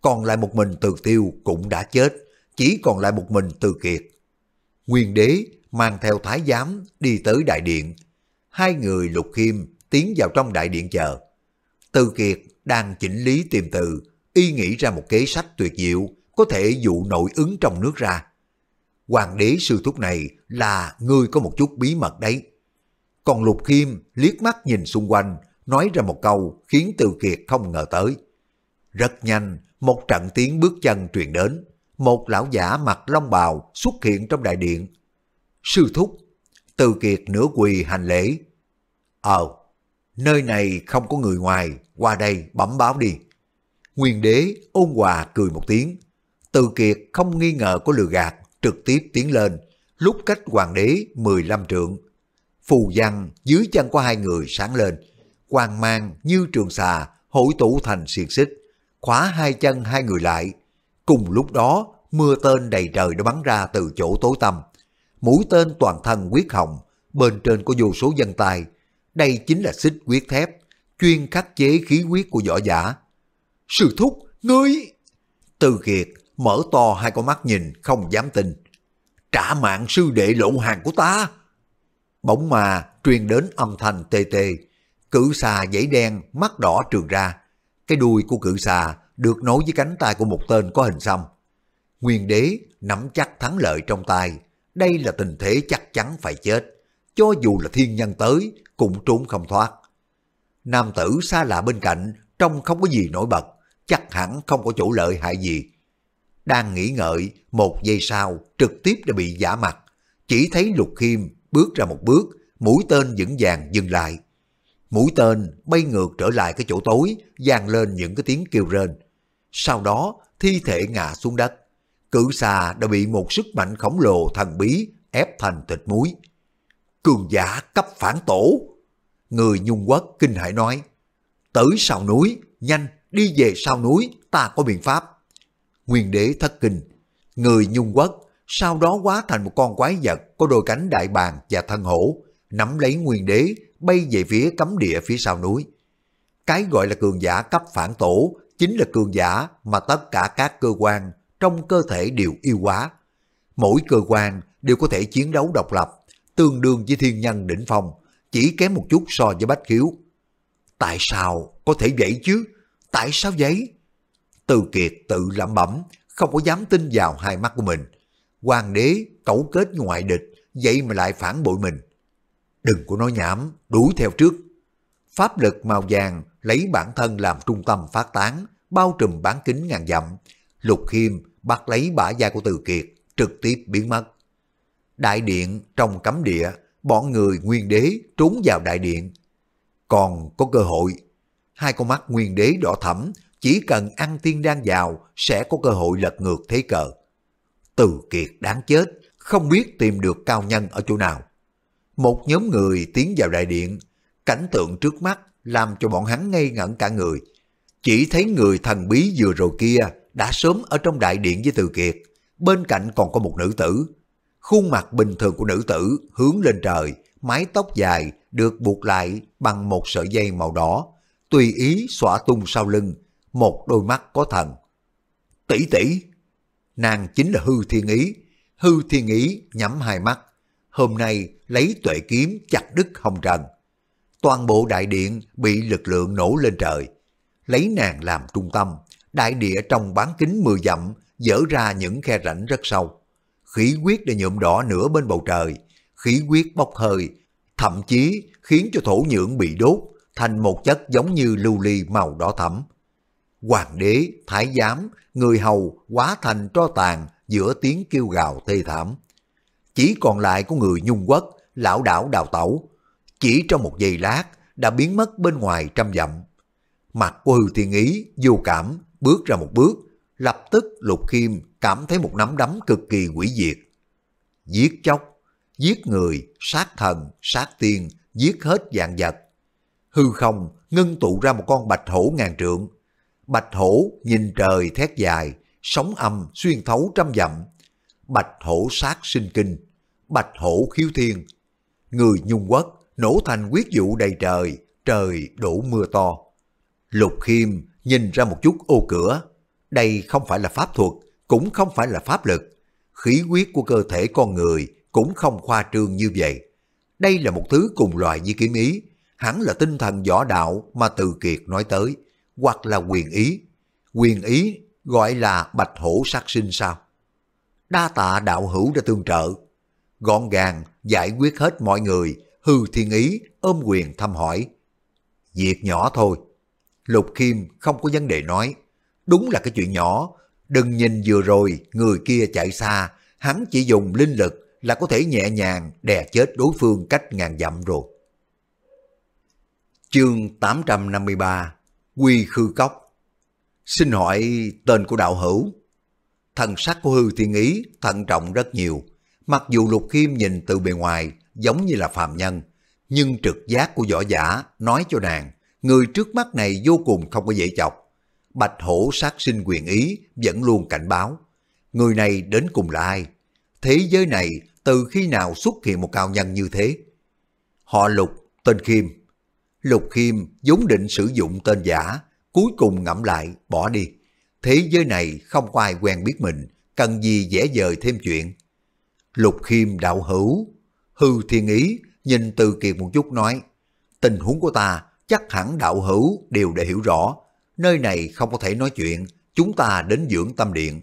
Còn lại một mình từ tiêu cũng đã chết, chỉ còn lại một mình từ kiệt. Nguyên đế mang theo thái giám đi tới đại điện. Hai người lục khiêm tiến vào trong đại điện chờ. Từ kiệt đang chỉnh lý tìm từ, y nghĩ ra một kế sách tuyệt diệu có thể dụ nội ứng trong nước ra. Hoàng đế sư thúc này là người có một chút bí mật đấy. Còn Lục Khiêm liếc mắt nhìn xung quanh, nói ra một câu khiến Từ Kiệt không ngờ tới. Rất nhanh, một trận tiếng bước chân truyền đến. Một lão giả mặc long bào xuất hiện trong đại điện. Sư thúc, Từ Kiệt nửa quỳ hành lễ. Ờ, nơi này không có người ngoài, qua đây bẩm báo đi. Nguyên đế ôn hòa cười một tiếng, từ Kiệt không nghi ngờ có lừa gạt, trực tiếp tiến lên, lúc cách hoàng đế 15 trượng. Phù văn dưới chân của hai người sáng lên, quang mang như trường xà, hội tụ thành xiềng xích, khóa hai chân hai người lại. Cùng lúc đó, mưa tên đầy trời đã bắn ra từ chỗ tối tăm. Mũi tên toàn thân quyết hồng, bên trên có vô số dân tài. Đây chính là xích quyết thép, chuyên khắc chế khí quyết của võ giả. Sư thúc, ngươi... Từ Kiệt mở to hai con mắt nhìn không dám tin. Trả mạng sư đệ lộ hàng của ta! Bỗng mà truyền đến âm thanh tê tê, cử xà giấy đen mắt đỏ trường ra. Cái đuôi của cử xà được nối với cánh tay của một tên có hình xăm. Nguyên đế nắm chắc thắng lợi trong tay, đây là tình thế chắc chắn phải chết, cho dù là thiên nhân tới cũng trốn không thoát. Nam tử xa lạ bên cạnh, trông không có gì nổi bật, chắc hẳn không có chỗ lợi hại gì, đang nghĩ ngợi, một giây sau trực tiếp đã bị giả mặt. Chỉ thấy Lục Khiêm bước ra một bước, mũi tên vững vàng dừng lại. Mũi tên bay ngược trở lại cái chỗ tối, vang lên những cái tiếng kêu rên. Sau đó, thi thể ngã xuống đất. cử xà đã bị một sức mạnh khổng lồ thần bí ép thành thịt muối. Cường giả cấp phản tổ. Người Nhung Quốc kinh hải nói, tới sau núi, nhanh, đi về sau núi, ta có biện pháp nguyên đế thất kinh. Người Nhung quất, sau đó hóa thành một con quái vật có đôi cánh đại bàng và thân hổ, nắm lấy nguyên đế bay về phía cấm địa phía sau núi. Cái gọi là cường giả cấp phản tổ chính là cường giả mà tất cả các cơ quan trong cơ thể đều yêu quá. Mỗi cơ quan đều có thể chiến đấu độc lập, tương đương với thiên nhân đỉnh phong, chỉ kém một chút so với bách khiếu. Tại sao có thể vậy chứ? Tại sao vậy? Từ Kiệt tự lẩm bẩm, không có dám tin vào hai mắt của mình. Hoàng đế cấu kết ngoại địch, vậy mà lại phản bội mình. Đừng có nói nhảm, đuổi theo trước. Pháp lực màu vàng lấy bản thân làm trung tâm phát tán, bao trùm bán kính ngàn dặm. Lục Khiêm bắt lấy bả vai của Từ Kiệt, trực tiếp biến mất. Đại điện trong cấm địa, bọn người nguyên đế trốn vào đại điện. Còn có cơ hội, hai con mắt nguyên đế đỏ thẫm chỉ cần ăn tiên đan vào sẽ có cơ hội lật ngược thế cờ. Từ kiệt đáng chết, không biết tìm được cao nhân ở chỗ nào. Một nhóm người tiến vào đại điện, cảnh tượng trước mắt làm cho bọn hắn ngây ngẩn cả người. Chỉ thấy người thần bí vừa rồi kia đã sớm ở trong đại điện với Từ Kiệt, bên cạnh còn có một nữ tử. Khuôn mặt bình thường của nữ tử hướng lên trời, mái tóc dài được buộc lại bằng một sợi dây màu đỏ, tùy ý xõa tung sau lưng, một đôi mắt có thần. Tỷ tỷ, nàng chính là hư thiên ý. Hư thiên ý nhắm hai mắt, hôm nay lấy tuệ kiếm chặt đứt hồng trần. Toàn bộ đại điện bị lực lượng nổ lên trời. Lấy nàng làm trung tâm, đại địa trong bán kính mười dặm dở ra những khe rãnh rất sâu. Khí quyết đã nhuộm đỏ nửa bên bầu trời, khí quyết bốc hơi, thậm chí khiến cho thổ nhưỡng bị đốt thành một chất giống như lưu ly màu đỏ thẫm. Hoàng đế, thái giám, người hầu quá thành tro tàn giữa tiếng kêu gào thê thảm. Chỉ còn lại của người Nhung quất lão đảo đào tẩu. Chỉ trong một giây lát đã biến mất bên ngoài trăm dặm. Mặt của Hư Thiên Ý vô cảm bước ra một bước, lập tức Lục Khiêm cảm thấy một nắm đấm cực kỳ quỷ diệt. Giết chóc, giết người, sát thần, sát tiên, giết hết dạng vật. Hư không ngưng tụ ra một con bạch hổ ngàn trượng, Bạch hổ nhìn trời thét dài, sóng âm xuyên thấu trăm dặm. Bạch hổ sát sinh kinh, bạch hổ khiếu thiên. Người Nhung quất nổ thành quyết vụ đầy trời, trời đổ mưa to. Lục Khiêm nhìn ra một chút ô cửa. Đây không phải là pháp thuật, cũng không phải là pháp lực. Khí huyết của cơ thể con người cũng không khoa trương như vậy. Đây là một thứ cùng loại như kiếm ý, hẳn là tinh thần võ đạo mà Từ Kiệt nói tới hoặc là quyền ý. Quyền ý gọi là bạch hổ sát sinh sao? Đa tạ đạo hữu đã tương trợ. Gọn gàng giải quyết hết mọi người, hư thiên ý ôm quyền thăm hỏi. Việc nhỏ thôi. Lục Kim không có vấn đề nói. Đúng là cái chuyện nhỏ. Đừng nhìn vừa rồi người kia chạy xa, hắn chỉ dùng linh lực là có thể nhẹ nhàng đè chết đối phương cách ngàn dặm rồi. Chương 853 quy khư cốc. Xin hỏi tên của đạo hữu. Thần sắc của hư thiên ý thận trọng rất nhiều. Mặc dù lục khiêm nhìn từ bề ngoài giống như là phàm nhân, nhưng trực giác của võ giả nói cho nàng, người trước mắt này vô cùng không có dễ chọc. Bạch hổ sát sinh quyền ý vẫn luôn cảnh báo. Người này đến cùng là ai? Thế giới này từ khi nào xuất hiện một cao nhân như thế? Họ lục, tên Khiêm, Lục Khiêm vốn định sử dụng tên giả, cuối cùng ngẫm lại, bỏ đi. Thế giới này không có ai quen biết mình, cần gì dễ dời thêm chuyện. Lục Khiêm đạo hữu, hư thiên ý, nhìn Từ Kiệt một chút nói, tình huống của ta chắc hẳn đạo hữu đều để hiểu rõ, nơi này không có thể nói chuyện, chúng ta đến dưỡng tâm điện.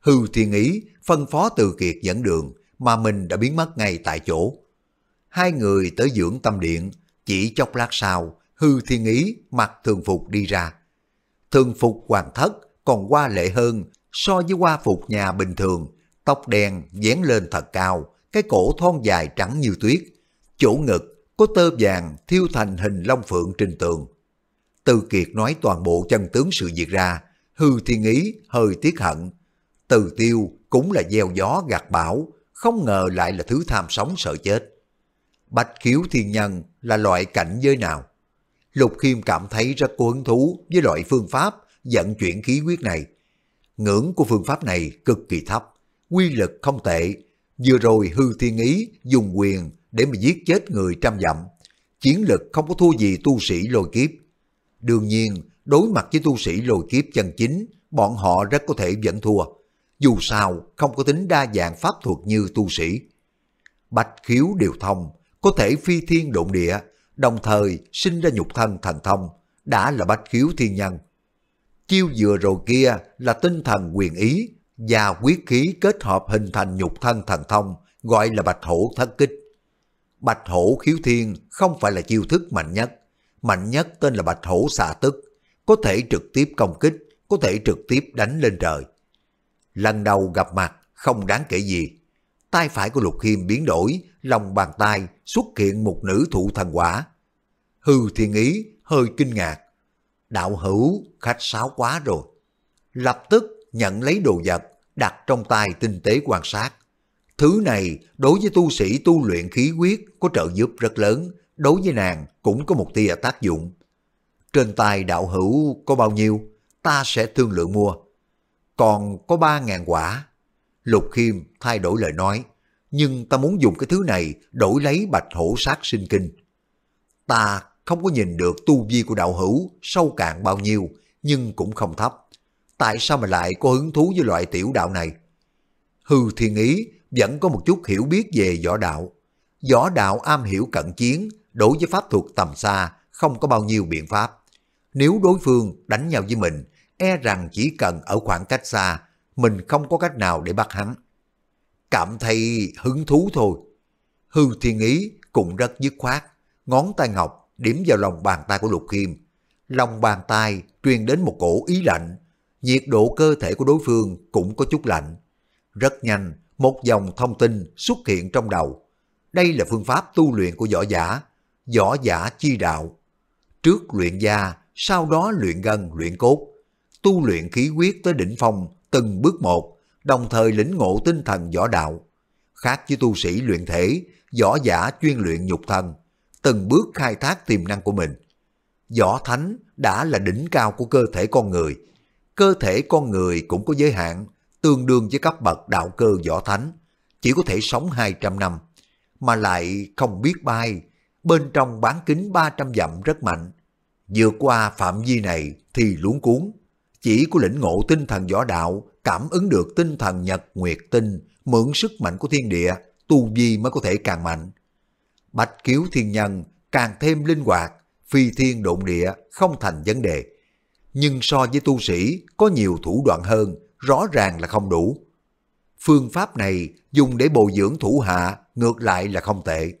Hư thiên ý phân phó Từ Kiệt dẫn đường mà mình đã biến mất ngay tại chỗ. Hai người tới dưỡng tâm điện, chỉ chốc lát sau, hư thiên ý mặc thường phục đi ra. Thường phục hoàng thất còn qua lệ hơn so với qua phục nhà bình thường, tóc đen dán lên thật cao, cái cổ thon dài trắng như tuyết, chỗ ngực có tơ vàng thiêu thành hình long phượng trên tường. Từ Kiệt nói toàn bộ chân tướng sự việc ra, hư thiên ý hơi tiếc hận. Từ tiêu cũng là gieo gió gạt bão, không ngờ lại là thứ tham sống sợ chết bạch khiếu thiên nhân là loại cảnh giới nào? Lục Khiêm cảm thấy rất có hứng thú với loại phương pháp vận chuyển khí quyết này. Ngưỡng của phương pháp này cực kỳ thấp, quy lực không tệ. Vừa rồi hư thiên ý dùng quyền để mà giết chết người trăm dặm. Chiến lực không có thua gì tu sĩ lôi kiếp. Đương nhiên, đối mặt với tu sĩ lôi kiếp chân chính, bọn họ rất có thể vẫn thua. Dù sao, không có tính đa dạng pháp thuật như tu sĩ. Bạch khiếu điều thông, có thể phi thiên độn địa, đồng thời sinh ra nhục thân thần thông, đã là bách khiếu thiên nhân. Chiêu vừa rồi kia là tinh thần quyền ý và quyết khí kết hợp hình thành nhục thân thần thông, gọi là bạch hổ thất kích. Bạch hổ khiếu thiên không phải là chiêu thức mạnh nhất, mạnh nhất tên là bạch hổ xạ tức, có thể trực tiếp công kích, có thể trực tiếp đánh lên trời. Lần đầu gặp mặt, không đáng kể gì. Tay phải của Lục Khiêm biến đổi, lòng bàn tay xuất hiện một nữ thụ thần quả. Hư thiên ý hơi kinh ngạc. Đạo hữu khách sáo quá rồi. Lập tức nhận lấy đồ vật đặt trong tay tinh tế quan sát. Thứ này đối với tu sĩ tu luyện khí quyết có trợ giúp rất lớn, đối với nàng cũng có một tia tác dụng. Trên tay đạo hữu có bao nhiêu, ta sẽ thương lượng mua. Còn có ba ngàn quả. Lục Khiêm thay đổi lời nói nhưng ta muốn dùng cái thứ này đổi lấy bạch hổ sát sinh kinh. Ta không có nhìn được tu vi của đạo hữu sâu cạn bao nhiêu, nhưng cũng không thấp. Tại sao mà lại có hứng thú với loại tiểu đạo này? Hư thiên ý vẫn có một chút hiểu biết về võ đạo. Võ đạo am hiểu cận chiến, đối với pháp thuật tầm xa, không có bao nhiêu biện pháp. Nếu đối phương đánh nhau với mình, e rằng chỉ cần ở khoảng cách xa, mình không có cách nào để bắt hắn cảm thấy hứng thú thôi. Hư Thiên Ý cũng rất dứt khoát, ngón tay ngọc điểm vào lòng bàn tay của Lục Khiêm. Lòng bàn tay truyền đến một cổ ý lạnh, nhiệt độ cơ thể của đối phương cũng có chút lạnh. Rất nhanh, một dòng thông tin xuất hiện trong đầu. Đây là phương pháp tu luyện của võ giả, võ giả chi đạo. Trước luyện da, sau đó luyện gân, luyện cốt. Tu luyện khí quyết tới đỉnh phong từng bước một, đồng thời lĩnh ngộ tinh thần võ đạo. Khác với tu sĩ luyện thể, võ giả chuyên luyện nhục thân, từng bước khai thác tiềm năng của mình. Võ thánh đã là đỉnh cao của cơ thể con người. Cơ thể con người cũng có giới hạn, tương đương với cấp bậc đạo cơ võ thánh, chỉ có thể sống 200 năm, mà lại không biết bay, bên trong bán kính 300 dặm rất mạnh. Vượt qua phạm vi này thì luống cuốn, chỉ có lĩnh ngộ tinh thần võ đạo cảm ứng được tinh thần nhật nguyệt tinh, mượn sức mạnh của thiên địa, tu vi mới có thể càng mạnh. Bạch kiếu thiên nhân càng thêm linh hoạt, phi thiên độn địa không thành vấn đề. Nhưng so với tu sĩ có nhiều thủ đoạn hơn, rõ ràng là không đủ. Phương pháp này dùng để bồi dưỡng thủ hạ ngược lại là không tệ.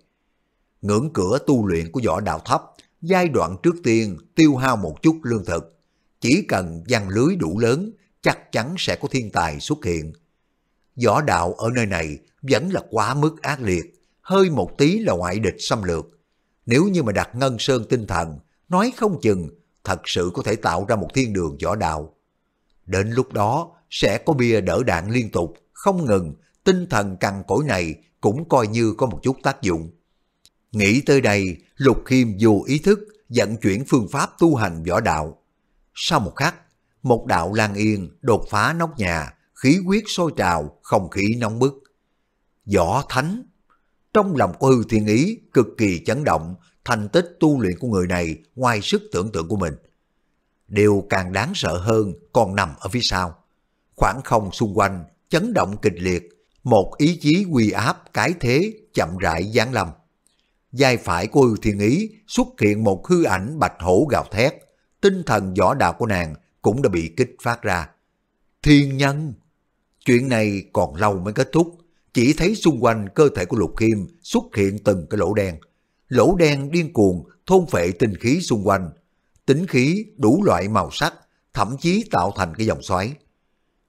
Ngưỡng cửa tu luyện của võ đạo thấp, giai đoạn trước tiên tiêu hao một chút lương thực. Chỉ cần văn lưới đủ lớn chắc chắn sẽ có thiên tài xuất hiện. Võ đạo ở nơi này vẫn là quá mức ác liệt, hơi một tí là ngoại địch xâm lược. Nếu như mà đặt ngân sơn tinh thần, nói không chừng thật sự có thể tạo ra một thiên đường võ đạo. Đến lúc đó sẽ có bia đỡ đạn liên tục, không ngừng, tinh thần cằn cỗi này cũng coi như có một chút tác dụng. Nghĩ tới đây, Lục Khiêm dù ý thức dẫn chuyển phương pháp tu hành võ đạo. Sau một khắc, một đạo lan yên đột phá nóc nhà, khí huyết sôi trào, không khí nóng bức. Võ Thánh Trong lòng của Hư Thiên Ý cực kỳ chấn động, thành tích tu luyện của người này ngoài sức tưởng tượng của mình. Điều càng đáng sợ hơn còn nằm ở phía sau. Khoảng không xung quanh chấn động kịch liệt, một ý chí quy áp cái thế chậm rãi giáng lâm. Giai phải của Hư Thiên Ý xuất hiện một hư ảnh bạch hổ gào thét, tinh thần võ đạo của nàng cũng đã bị kích phát ra. Thiên nhân! Chuyện này còn lâu mới kết thúc, chỉ thấy xung quanh cơ thể của Lục Khiêm xuất hiện từng cái lỗ đen. Lỗ đen điên cuồng thôn phệ tinh khí xung quanh, tính khí đủ loại màu sắc, thậm chí tạo thành cái dòng xoáy.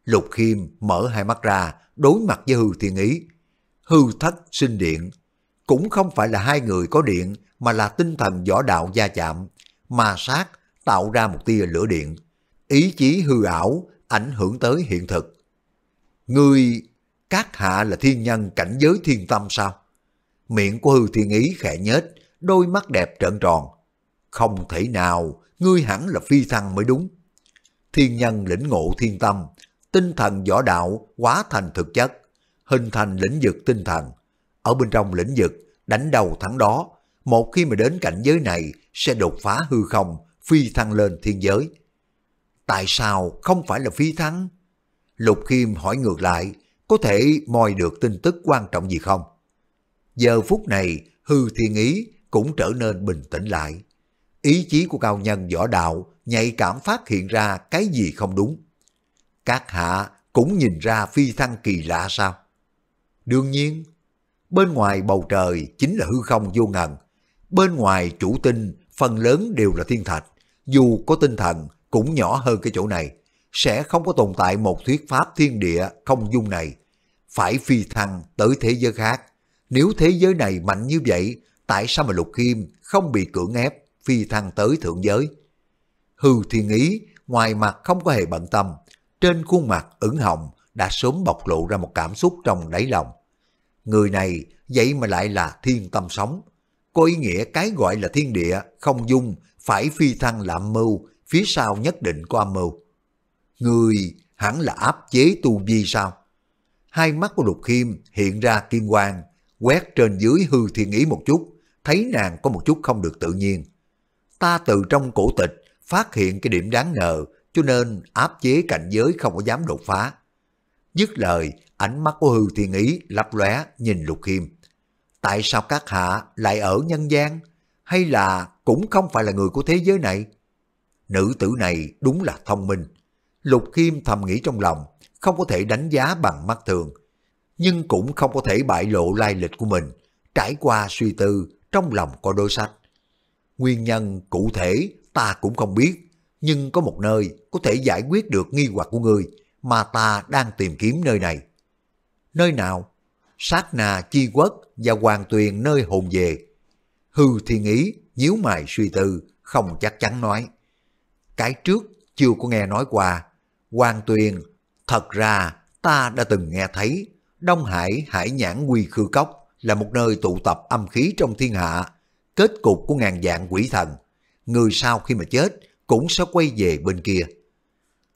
Lục Khiêm mở hai mắt ra, đối mặt với hư thiên ý. Hư thất sinh điện, cũng không phải là hai người có điện mà là tinh thần võ đạo gia chạm, mà sát tạo ra một tia lửa điện ý chí hư ảo ảnh hưởng tới hiện thực. Ngươi các hạ là thiên nhân cảnh giới thiên tâm sao? Miệng của hư thiên ý khẽ nhếch, đôi mắt đẹp trợn tròn. Không thể nào, ngươi hẳn là phi thăng mới đúng. Thiên nhân lĩnh ngộ thiên tâm, tinh thần võ đạo hóa thành thực chất, hình thành lĩnh vực tinh thần. Ở bên trong lĩnh vực, đánh đầu thẳng đó, một khi mà đến cảnh giới này sẽ đột phá hư không, phi thăng lên thiên giới tại sao không phải là phi thắng? Lục Khiêm hỏi ngược lại, có thể moi được tin tức quan trọng gì không? Giờ phút này, hư thiên ý cũng trở nên bình tĩnh lại. Ý chí của cao nhân võ đạo nhạy cảm phát hiện ra cái gì không đúng. Các hạ cũng nhìn ra phi thăng kỳ lạ sao? Đương nhiên, bên ngoài bầu trời chính là hư không vô ngần. Bên ngoài chủ tinh phần lớn đều là thiên thạch. Dù có tinh thần cũng nhỏ hơn cái chỗ này, sẽ không có tồn tại một thuyết pháp thiên địa không dung này. Phải phi thăng tới thế giới khác. Nếu thế giới này mạnh như vậy, tại sao mà Lục kim không bị cưỡng ép phi thăng tới thượng giới? Hư thiên ý, ngoài mặt không có hề bận tâm, trên khuôn mặt ửng hồng đã sớm bộc lộ ra một cảm xúc trong đáy lòng. Người này vậy mà lại là thiên tâm sống, có ý nghĩa cái gọi là thiên địa không dung phải phi thăng làm mưu phía sau nhất định có âm mưu. Người hẳn là áp chế tu vi sao? Hai mắt của Lục Khiêm hiện ra kim quang, quét trên dưới hư thiên ý một chút, thấy nàng có một chút không được tự nhiên. Ta từ trong cổ tịch phát hiện cái điểm đáng ngờ, cho nên áp chế cảnh giới không có dám đột phá. Dứt lời, ánh mắt của hư thiên ý lấp lóe nhìn Lục Khiêm. Tại sao các hạ lại ở nhân gian? Hay là cũng không phải là người của thế giới này? nữ tử này đúng là thông minh. Lục Kim thầm nghĩ trong lòng, không có thể đánh giá bằng mắt thường, nhưng cũng không có thể bại lộ lai lịch của mình, trải qua suy tư, trong lòng có đôi sách. Nguyên nhân cụ thể ta cũng không biết, nhưng có một nơi có thể giải quyết được nghi hoặc của người mà ta đang tìm kiếm nơi này. Nơi nào? Sát nà chi quốc và hoàng tuyền nơi hồn về. Hư thì nghĩ nhíu mày suy tư, không chắc chắn nói cái trước chưa có nghe nói qua. Hoàng Tuyền, thật ra ta đã từng nghe thấy Đông Hải Hải Nhãn Quy Khư Cốc là một nơi tụ tập âm khí trong thiên hạ, kết cục của ngàn dạng quỷ thần. Người sau khi mà chết cũng sẽ quay về bên kia.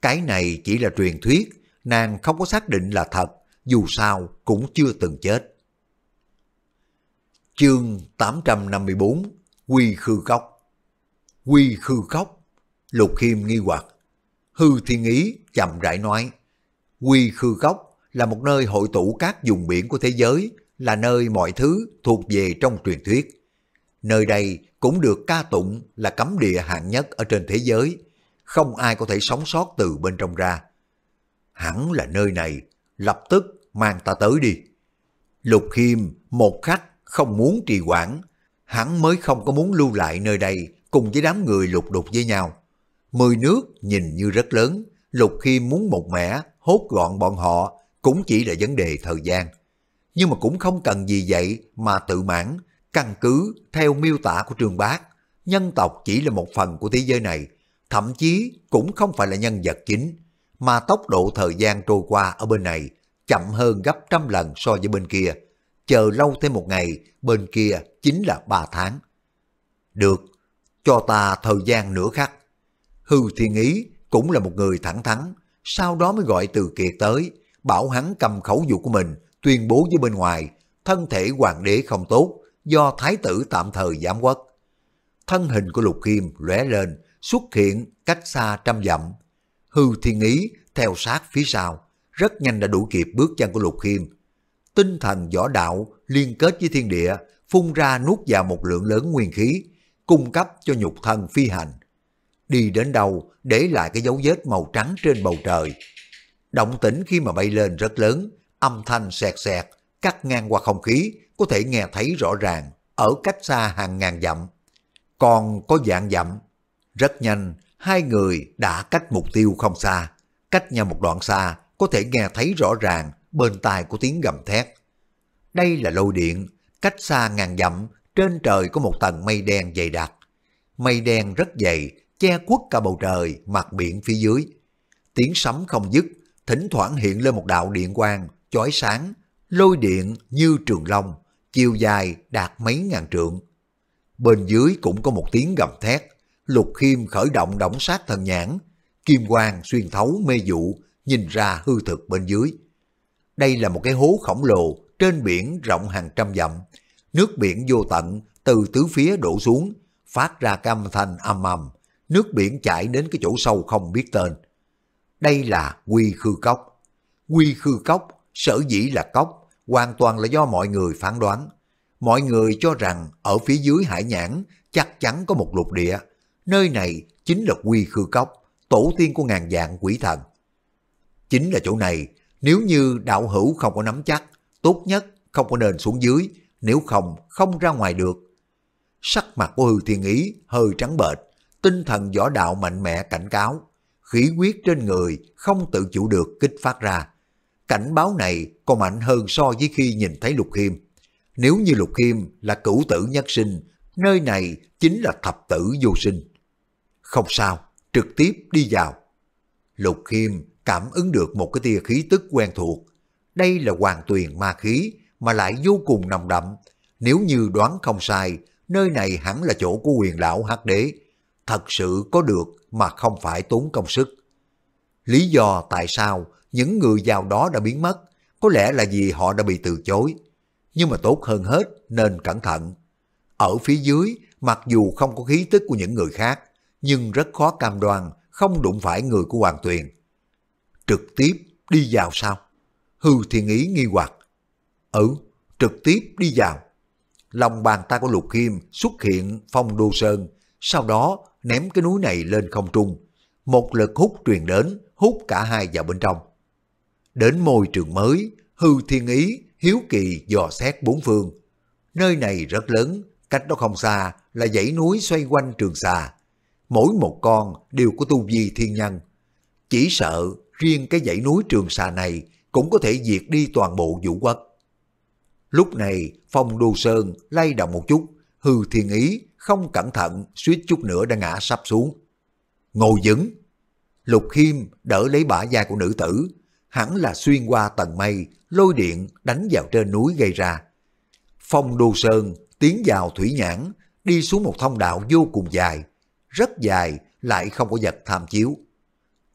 Cái này chỉ là truyền thuyết, nàng không có xác định là thật, dù sao cũng chưa từng chết. Chương 854 Quy Khư Cốc Quy Khư Cốc Lục Khiêm nghi hoặc. Hư Thiên Ý chậm rãi nói, Quy Khư Cốc là một nơi hội tụ các vùng biển của thế giới, là nơi mọi thứ thuộc về trong truyền thuyết. Nơi đây cũng được ca tụng là cấm địa hạng nhất ở trên thế giới, không ai có thể sống sót từ bên trong ra. Hẳn là nơi này, lập tức mang ta tới đi. Lục Khiêm, một khách, không muốn trì hoãn, hắn mới không có muốn lưu lại nơi đây cùng với đám người lục đục với nhau mười nước nhìn như rất lớn, Lục khi muốn một mẻ hốt gọn bọn họ cũng chỉ là vấn đề thời gian. Nhưng mà cũng không cần gì vậy mà tự mãn, căn cứ theo miêu tả của Trường Bác, nhân tộc chỉ là một phần của thế giới này, thậm chí cũng không phải là nhân vật chính, mà tốc độ thời gian trôi qua ở bên này chậm hơn gấp trăm lần so với bên kia. Chờ lâu thêm một ngày, bên kia chính là ba tháng. Được, cho ta thời gian nửa khắc, Hư Thiên Ý cũng là một người thẳng thắn, sau đó mới gọi Từ Kiệt tới, bảo hắn cầm khẩu dụ của mình, tuyên bố với bên ngoài, thân thể hoàng đế không tốt, do thái tử tạm thời giám quốc. Thân hình của Lục Kim lóe lên, xuất hiện cách xa trăm dặm. Hư Thiên Ý theo sát phía sau, rất nhanh đã đủ kịp bước chân của Lục Kim Tinh thần võ đạo liên kết với thiên địa, phun ra nuốt vào một lượng lớn nguyên khí, cung cấp cho nhục thân phi hành đi đến đâu để lại cái dấu vết màu trắng trên bầu trời. Động tĩnh khi mà bay lên rất lớn, âm thanh sẹt sẹt, cắt ngang qua không khí, có thể nghe thấy rõ ràng, ở cách xa hàng ngàn dặm. Còn có dạng dặm, rất nhanh, hai người đã cách mục tiêu không xa. Cách nhau một đoạn xa, có thể nghe thấy rõ ràng bên tai của tiếng gầm thét. Đây là lôi điện, cách xa ngàn dặm, trên trời có một tầng mây đen dày đặc. Mây đen rất dày, che quất cả bầu trời, mặt biển phía dưới. Tiếng sấm không dứt, thỉnh thoảng hiện lên một đạo điện quang, chói sáng, lôi điện như trường long, chiều dài đạt mấy ngàn trượng. Bên dưới cũng có một tiếng gầm thét, lục khiêm khởi động động sát thần nhãn, kim quang xuyên thấu mê dụ, nhìn ra hư thực bên dưới. Đây là một cái hố khổng lồ trên biển rộng hàng trăm dặm, nước biển vô tận từ tứ phía đổ xuống, phát ra cam thanh âm ầm, nước biển chảy đến cái chỗ sâu không biết tên. Đây là quy khư cốc. Quy khư cốc, sở dĩ là cốc, hoàn toàn là do mọi người phán đoán. Mọi người cho rằng ở phía dưới hải nhãn chắc chắn có một lục địa. Nơi này chính là quy khư cốc, tổ tiên của ngàn dạng quỷ thần. Chính là chỗ này, nếu như đạo hữu không có nắm chắc, tốt nhất không có nên xuống dưới, nếu không không ra ngoài được. Sắc mặt của hư thiên ý hơi trắng bệch, tinh thần võ đạo mạnh mẽ cảnh cáo, khí huyết trên người không tự chủ được kích phát ra. Cảnh báo này còn mạnh hơn so với khi nhìn thấy Lục Khiêm. Nếu như Lục Khiêm là cửu tử nhất sinh, nơi này chính là thập tử vô sinh. Không sao, trực tiếp đi vào. Lục Khiêm cảm ứng được một cái tia khí tức quen thuộc. Đây là hoàn tuyền ma khí mà lại vô cùng nồng đậm. Nếu như đoán không sai, nơi này hẳn là chỗ của quyền lão hắc đế, thật sự có được mà không phải tốn công sức. Lý do tại sao những người giàu đó đã biến mất có lẽ là vì họ đã bị từ chối. Nhưng mà tốt hơn hết nên cẩn thận. Ở phía dưới, mặc dù không có khí tức của những người khác, nhưng rất khó cam đoan không đụng phải người của Hoàng Tuyền. Trực tiếp đi vào sao? Hư Thiên Ý nghi hoặc. Ừ, trực tiếp đi vào lòng bàn tay của Lục kim xuất hiện phong đô sơn sau đó ném cái núi này lên không trung. Một lực hút truyền đến, hút cả hai vào bên trong. Đến môi trường mới, hư thiên ý, hiếu kỳ dò xét bốn phương. Nơi này rất lớn, cách đó không xa là dãy núi xoay quanh trường xà. Mỗi một con đều có tu vi thiên nhân. Chỉ sợ riêng cái dãy núi trường xà này cũng có thể diệt đi toàn bộ vũ quốc. Lúc này, phong đô sơn lay động một chút, hư thiên ý không cẩn thận suýt chút nữa đã ngã sắp xuống. Ngồi vững, Lục Khiêm đỡ lấy bả vai của nữ tử, hẳn là xuyên qua tầng mây, lôi điện đánh vào trên núi gây ra. Phong Đô Sơn tiến vào thủy nhãn, đi xuống một thông đạo vô cùng dài, rất dài lại không có vật tham chiếu.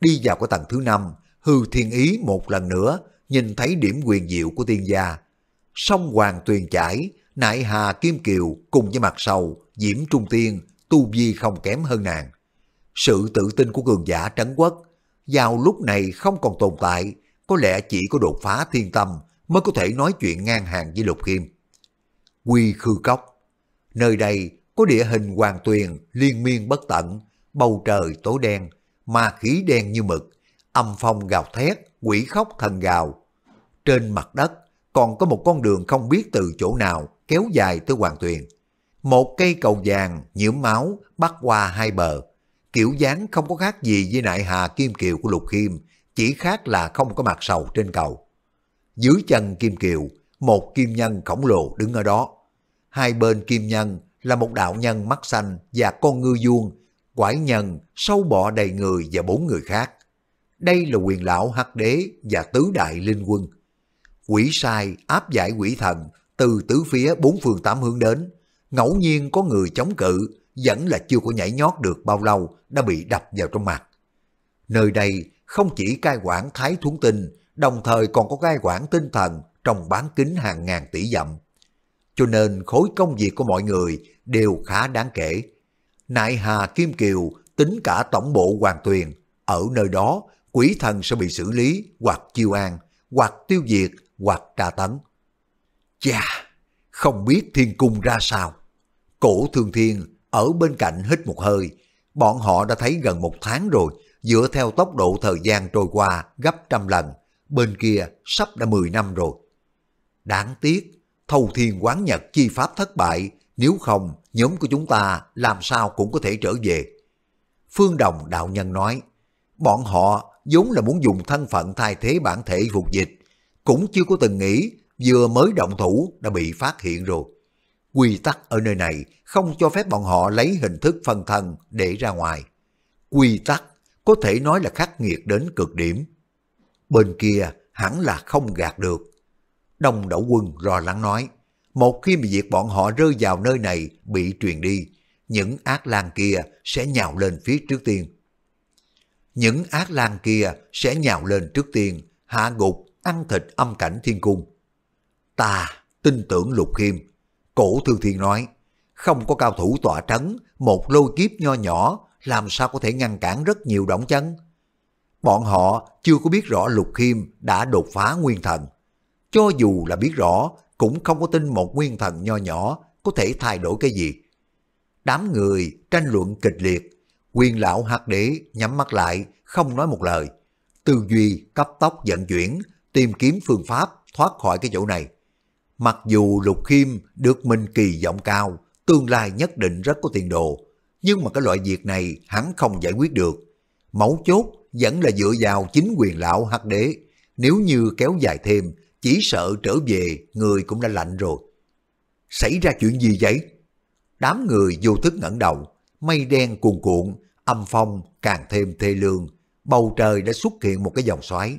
Đi vào cái tầng thứ năm, hư thiên ý một lần nữa, nhìn thấy điểm quyền diệu của tiên gia. Sông Hoàng tuyền chảy, Nại Hà Kim Kiều cùng với mặt sầu, Diễm Trung Tiên, tu vi không kém hơn nàng. Sự tự tin của cường giả trấn quốc, vào lúc này không còn tồn tại, có lẽ chỉ có đột phá thiên tâm mới có thể nói chuyện ngang hàng với Lục kim Quy Khư Cốc Nơi đây có địa hình hoàn tuyền liên miên bất tận, bầu trời tối đen, ma khí đen như mực, âm phong gào thét, quỷ khóc thần gào. Trên mặt đất còn có một con đường không biết từ chỗ nào kéo dài tới Hoàng Tuyền. Một cây cầu vàng nhiễm máu bắt qua hai bờ. Kiểu dáng không có khác gì với nại hà kim kiều của Lục Khiêm, chỉ khác là không có mặt sầu trên cầu. Dưới chân kim kiều, một kim nhân khổng lồ đứng ở đó. Hai bên kim nhân là một đạo nhân mắt xanh và con ngư vuông, quải nhân, sâu bọ đầy người và bốn người khác. Đây là quyền lão hắc đế và tứ đại linh quân. Quỷ sai áp giải quỷ thần từ tứ phía bốn phương tám hướng đến. Ngẫu nhiên có người chống cự, vẫn là chưa có nhảy nhót được bao lâu đã bị đập vào trong mặt. Nơi đây không chỉ cai quản thái thuấn tinh, đồng thời còn có cai quản tinh thần trong bán kính hàng ngàn tỷ dặm. Cho nên khối công việc của mọi người đều khá đáng kể. Nại Hà Kim Kiều tính cả tổng bộ Hoàng Tuyền, ở nơi đó quỷ thần sẽ bị xử lý hoặc chiêu an, hoặc tiêu diệt, hoặc tra tấn. Chà, không biết thiên cung ra sao. Cổ thường thiên ở bên cạnh hít một hơi. Bọn họ đã thấy gần một tháng rồi, dựa theo tốc độ thời gian trôi qua gấp trăm lần. Bên kia sắp đã 10 năm rồi. Đáng tiếc, thâu thiên quán nhật chi pháp thất bại. Nếu không, nhóm của chúng ta làm sao cũng có thể trở về. Phương Đồng đạo nhân nói, bọn họ vốn là muốn dùng thân phận thay thế bản thể phục dịch. Cũng chưa có từng nghĩ vừa mới động thủ đã bị phát hiện rồi. Quy tắc ở nơi này không cho phép bọn họ lấy hình thức phân thân để ra ngoài. Quy tắc có thể nói là khắc nghiệt đến cực điểm. Bên kia hẳn là không gạt được. Đông đảo quân lo lắng nói, một khi bị diệt bọn họ rơi vào nơi này bị truyền đi, những ác lan kia sẽ nhào lên phía trước tiên. Những ác lan kia sẽ nhào lên trước tiên, hạ gục, ăn thịt âm cảnh thiên cung. Ta tin tưởng Lục Khiêm. Cổ Thương Thiên nói, không có cao thủ tọa trấn, một lôi kiếp nho nhỏ, làm sao có thể ngăn cản rất nhiều động chấn. Bọn họ chưa có biết rõ Lục Khiêm đã đột phá nguyên thần. Cho dù là biết rõ, cũng không có tin một nguyên thần nho nhỏ có thể thay đổi cái gì. Đám người tranh luận kịch liệt, quyền lão hạt đế nhắm mắt lại, không nói một lời. Tư duy cấp tốc vận chuyển, tìm kiếm phương pháp thoát khỏi cái chỗ này. Mặc dù Lục Khiêm được mình kỳ vọng cao, tương lai nhất định rất có tiền đồ, nhưng mà cái loại việc này hắn không giải quyết được. Mẫu chốt vẫn là dựa vào chính quyền lão hắc đế, nếu như kéo dài thêm, chỉ sợ trở về người cũng đã lạnh rồi. Xảy ra chuyện gì vậy? Đám người vô thức ngẩng đầu, mây đen cuồn cuộn, âm phong càng thêm thê lương, bầu trời đã xuất hiện một cái dòng xoáy.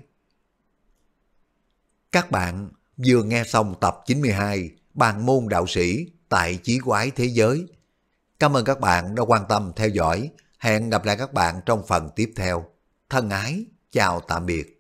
Các bạn vừa nghe xong tập 92 Bàn môn đạo sĩ tại Chí Quái Thế Giới. Cảm ơn các bạn đã quan tâm theo dõi. Hẹn gặp lại các bạn trong phần tiếp theo. Thân ái, chào tạm biệt.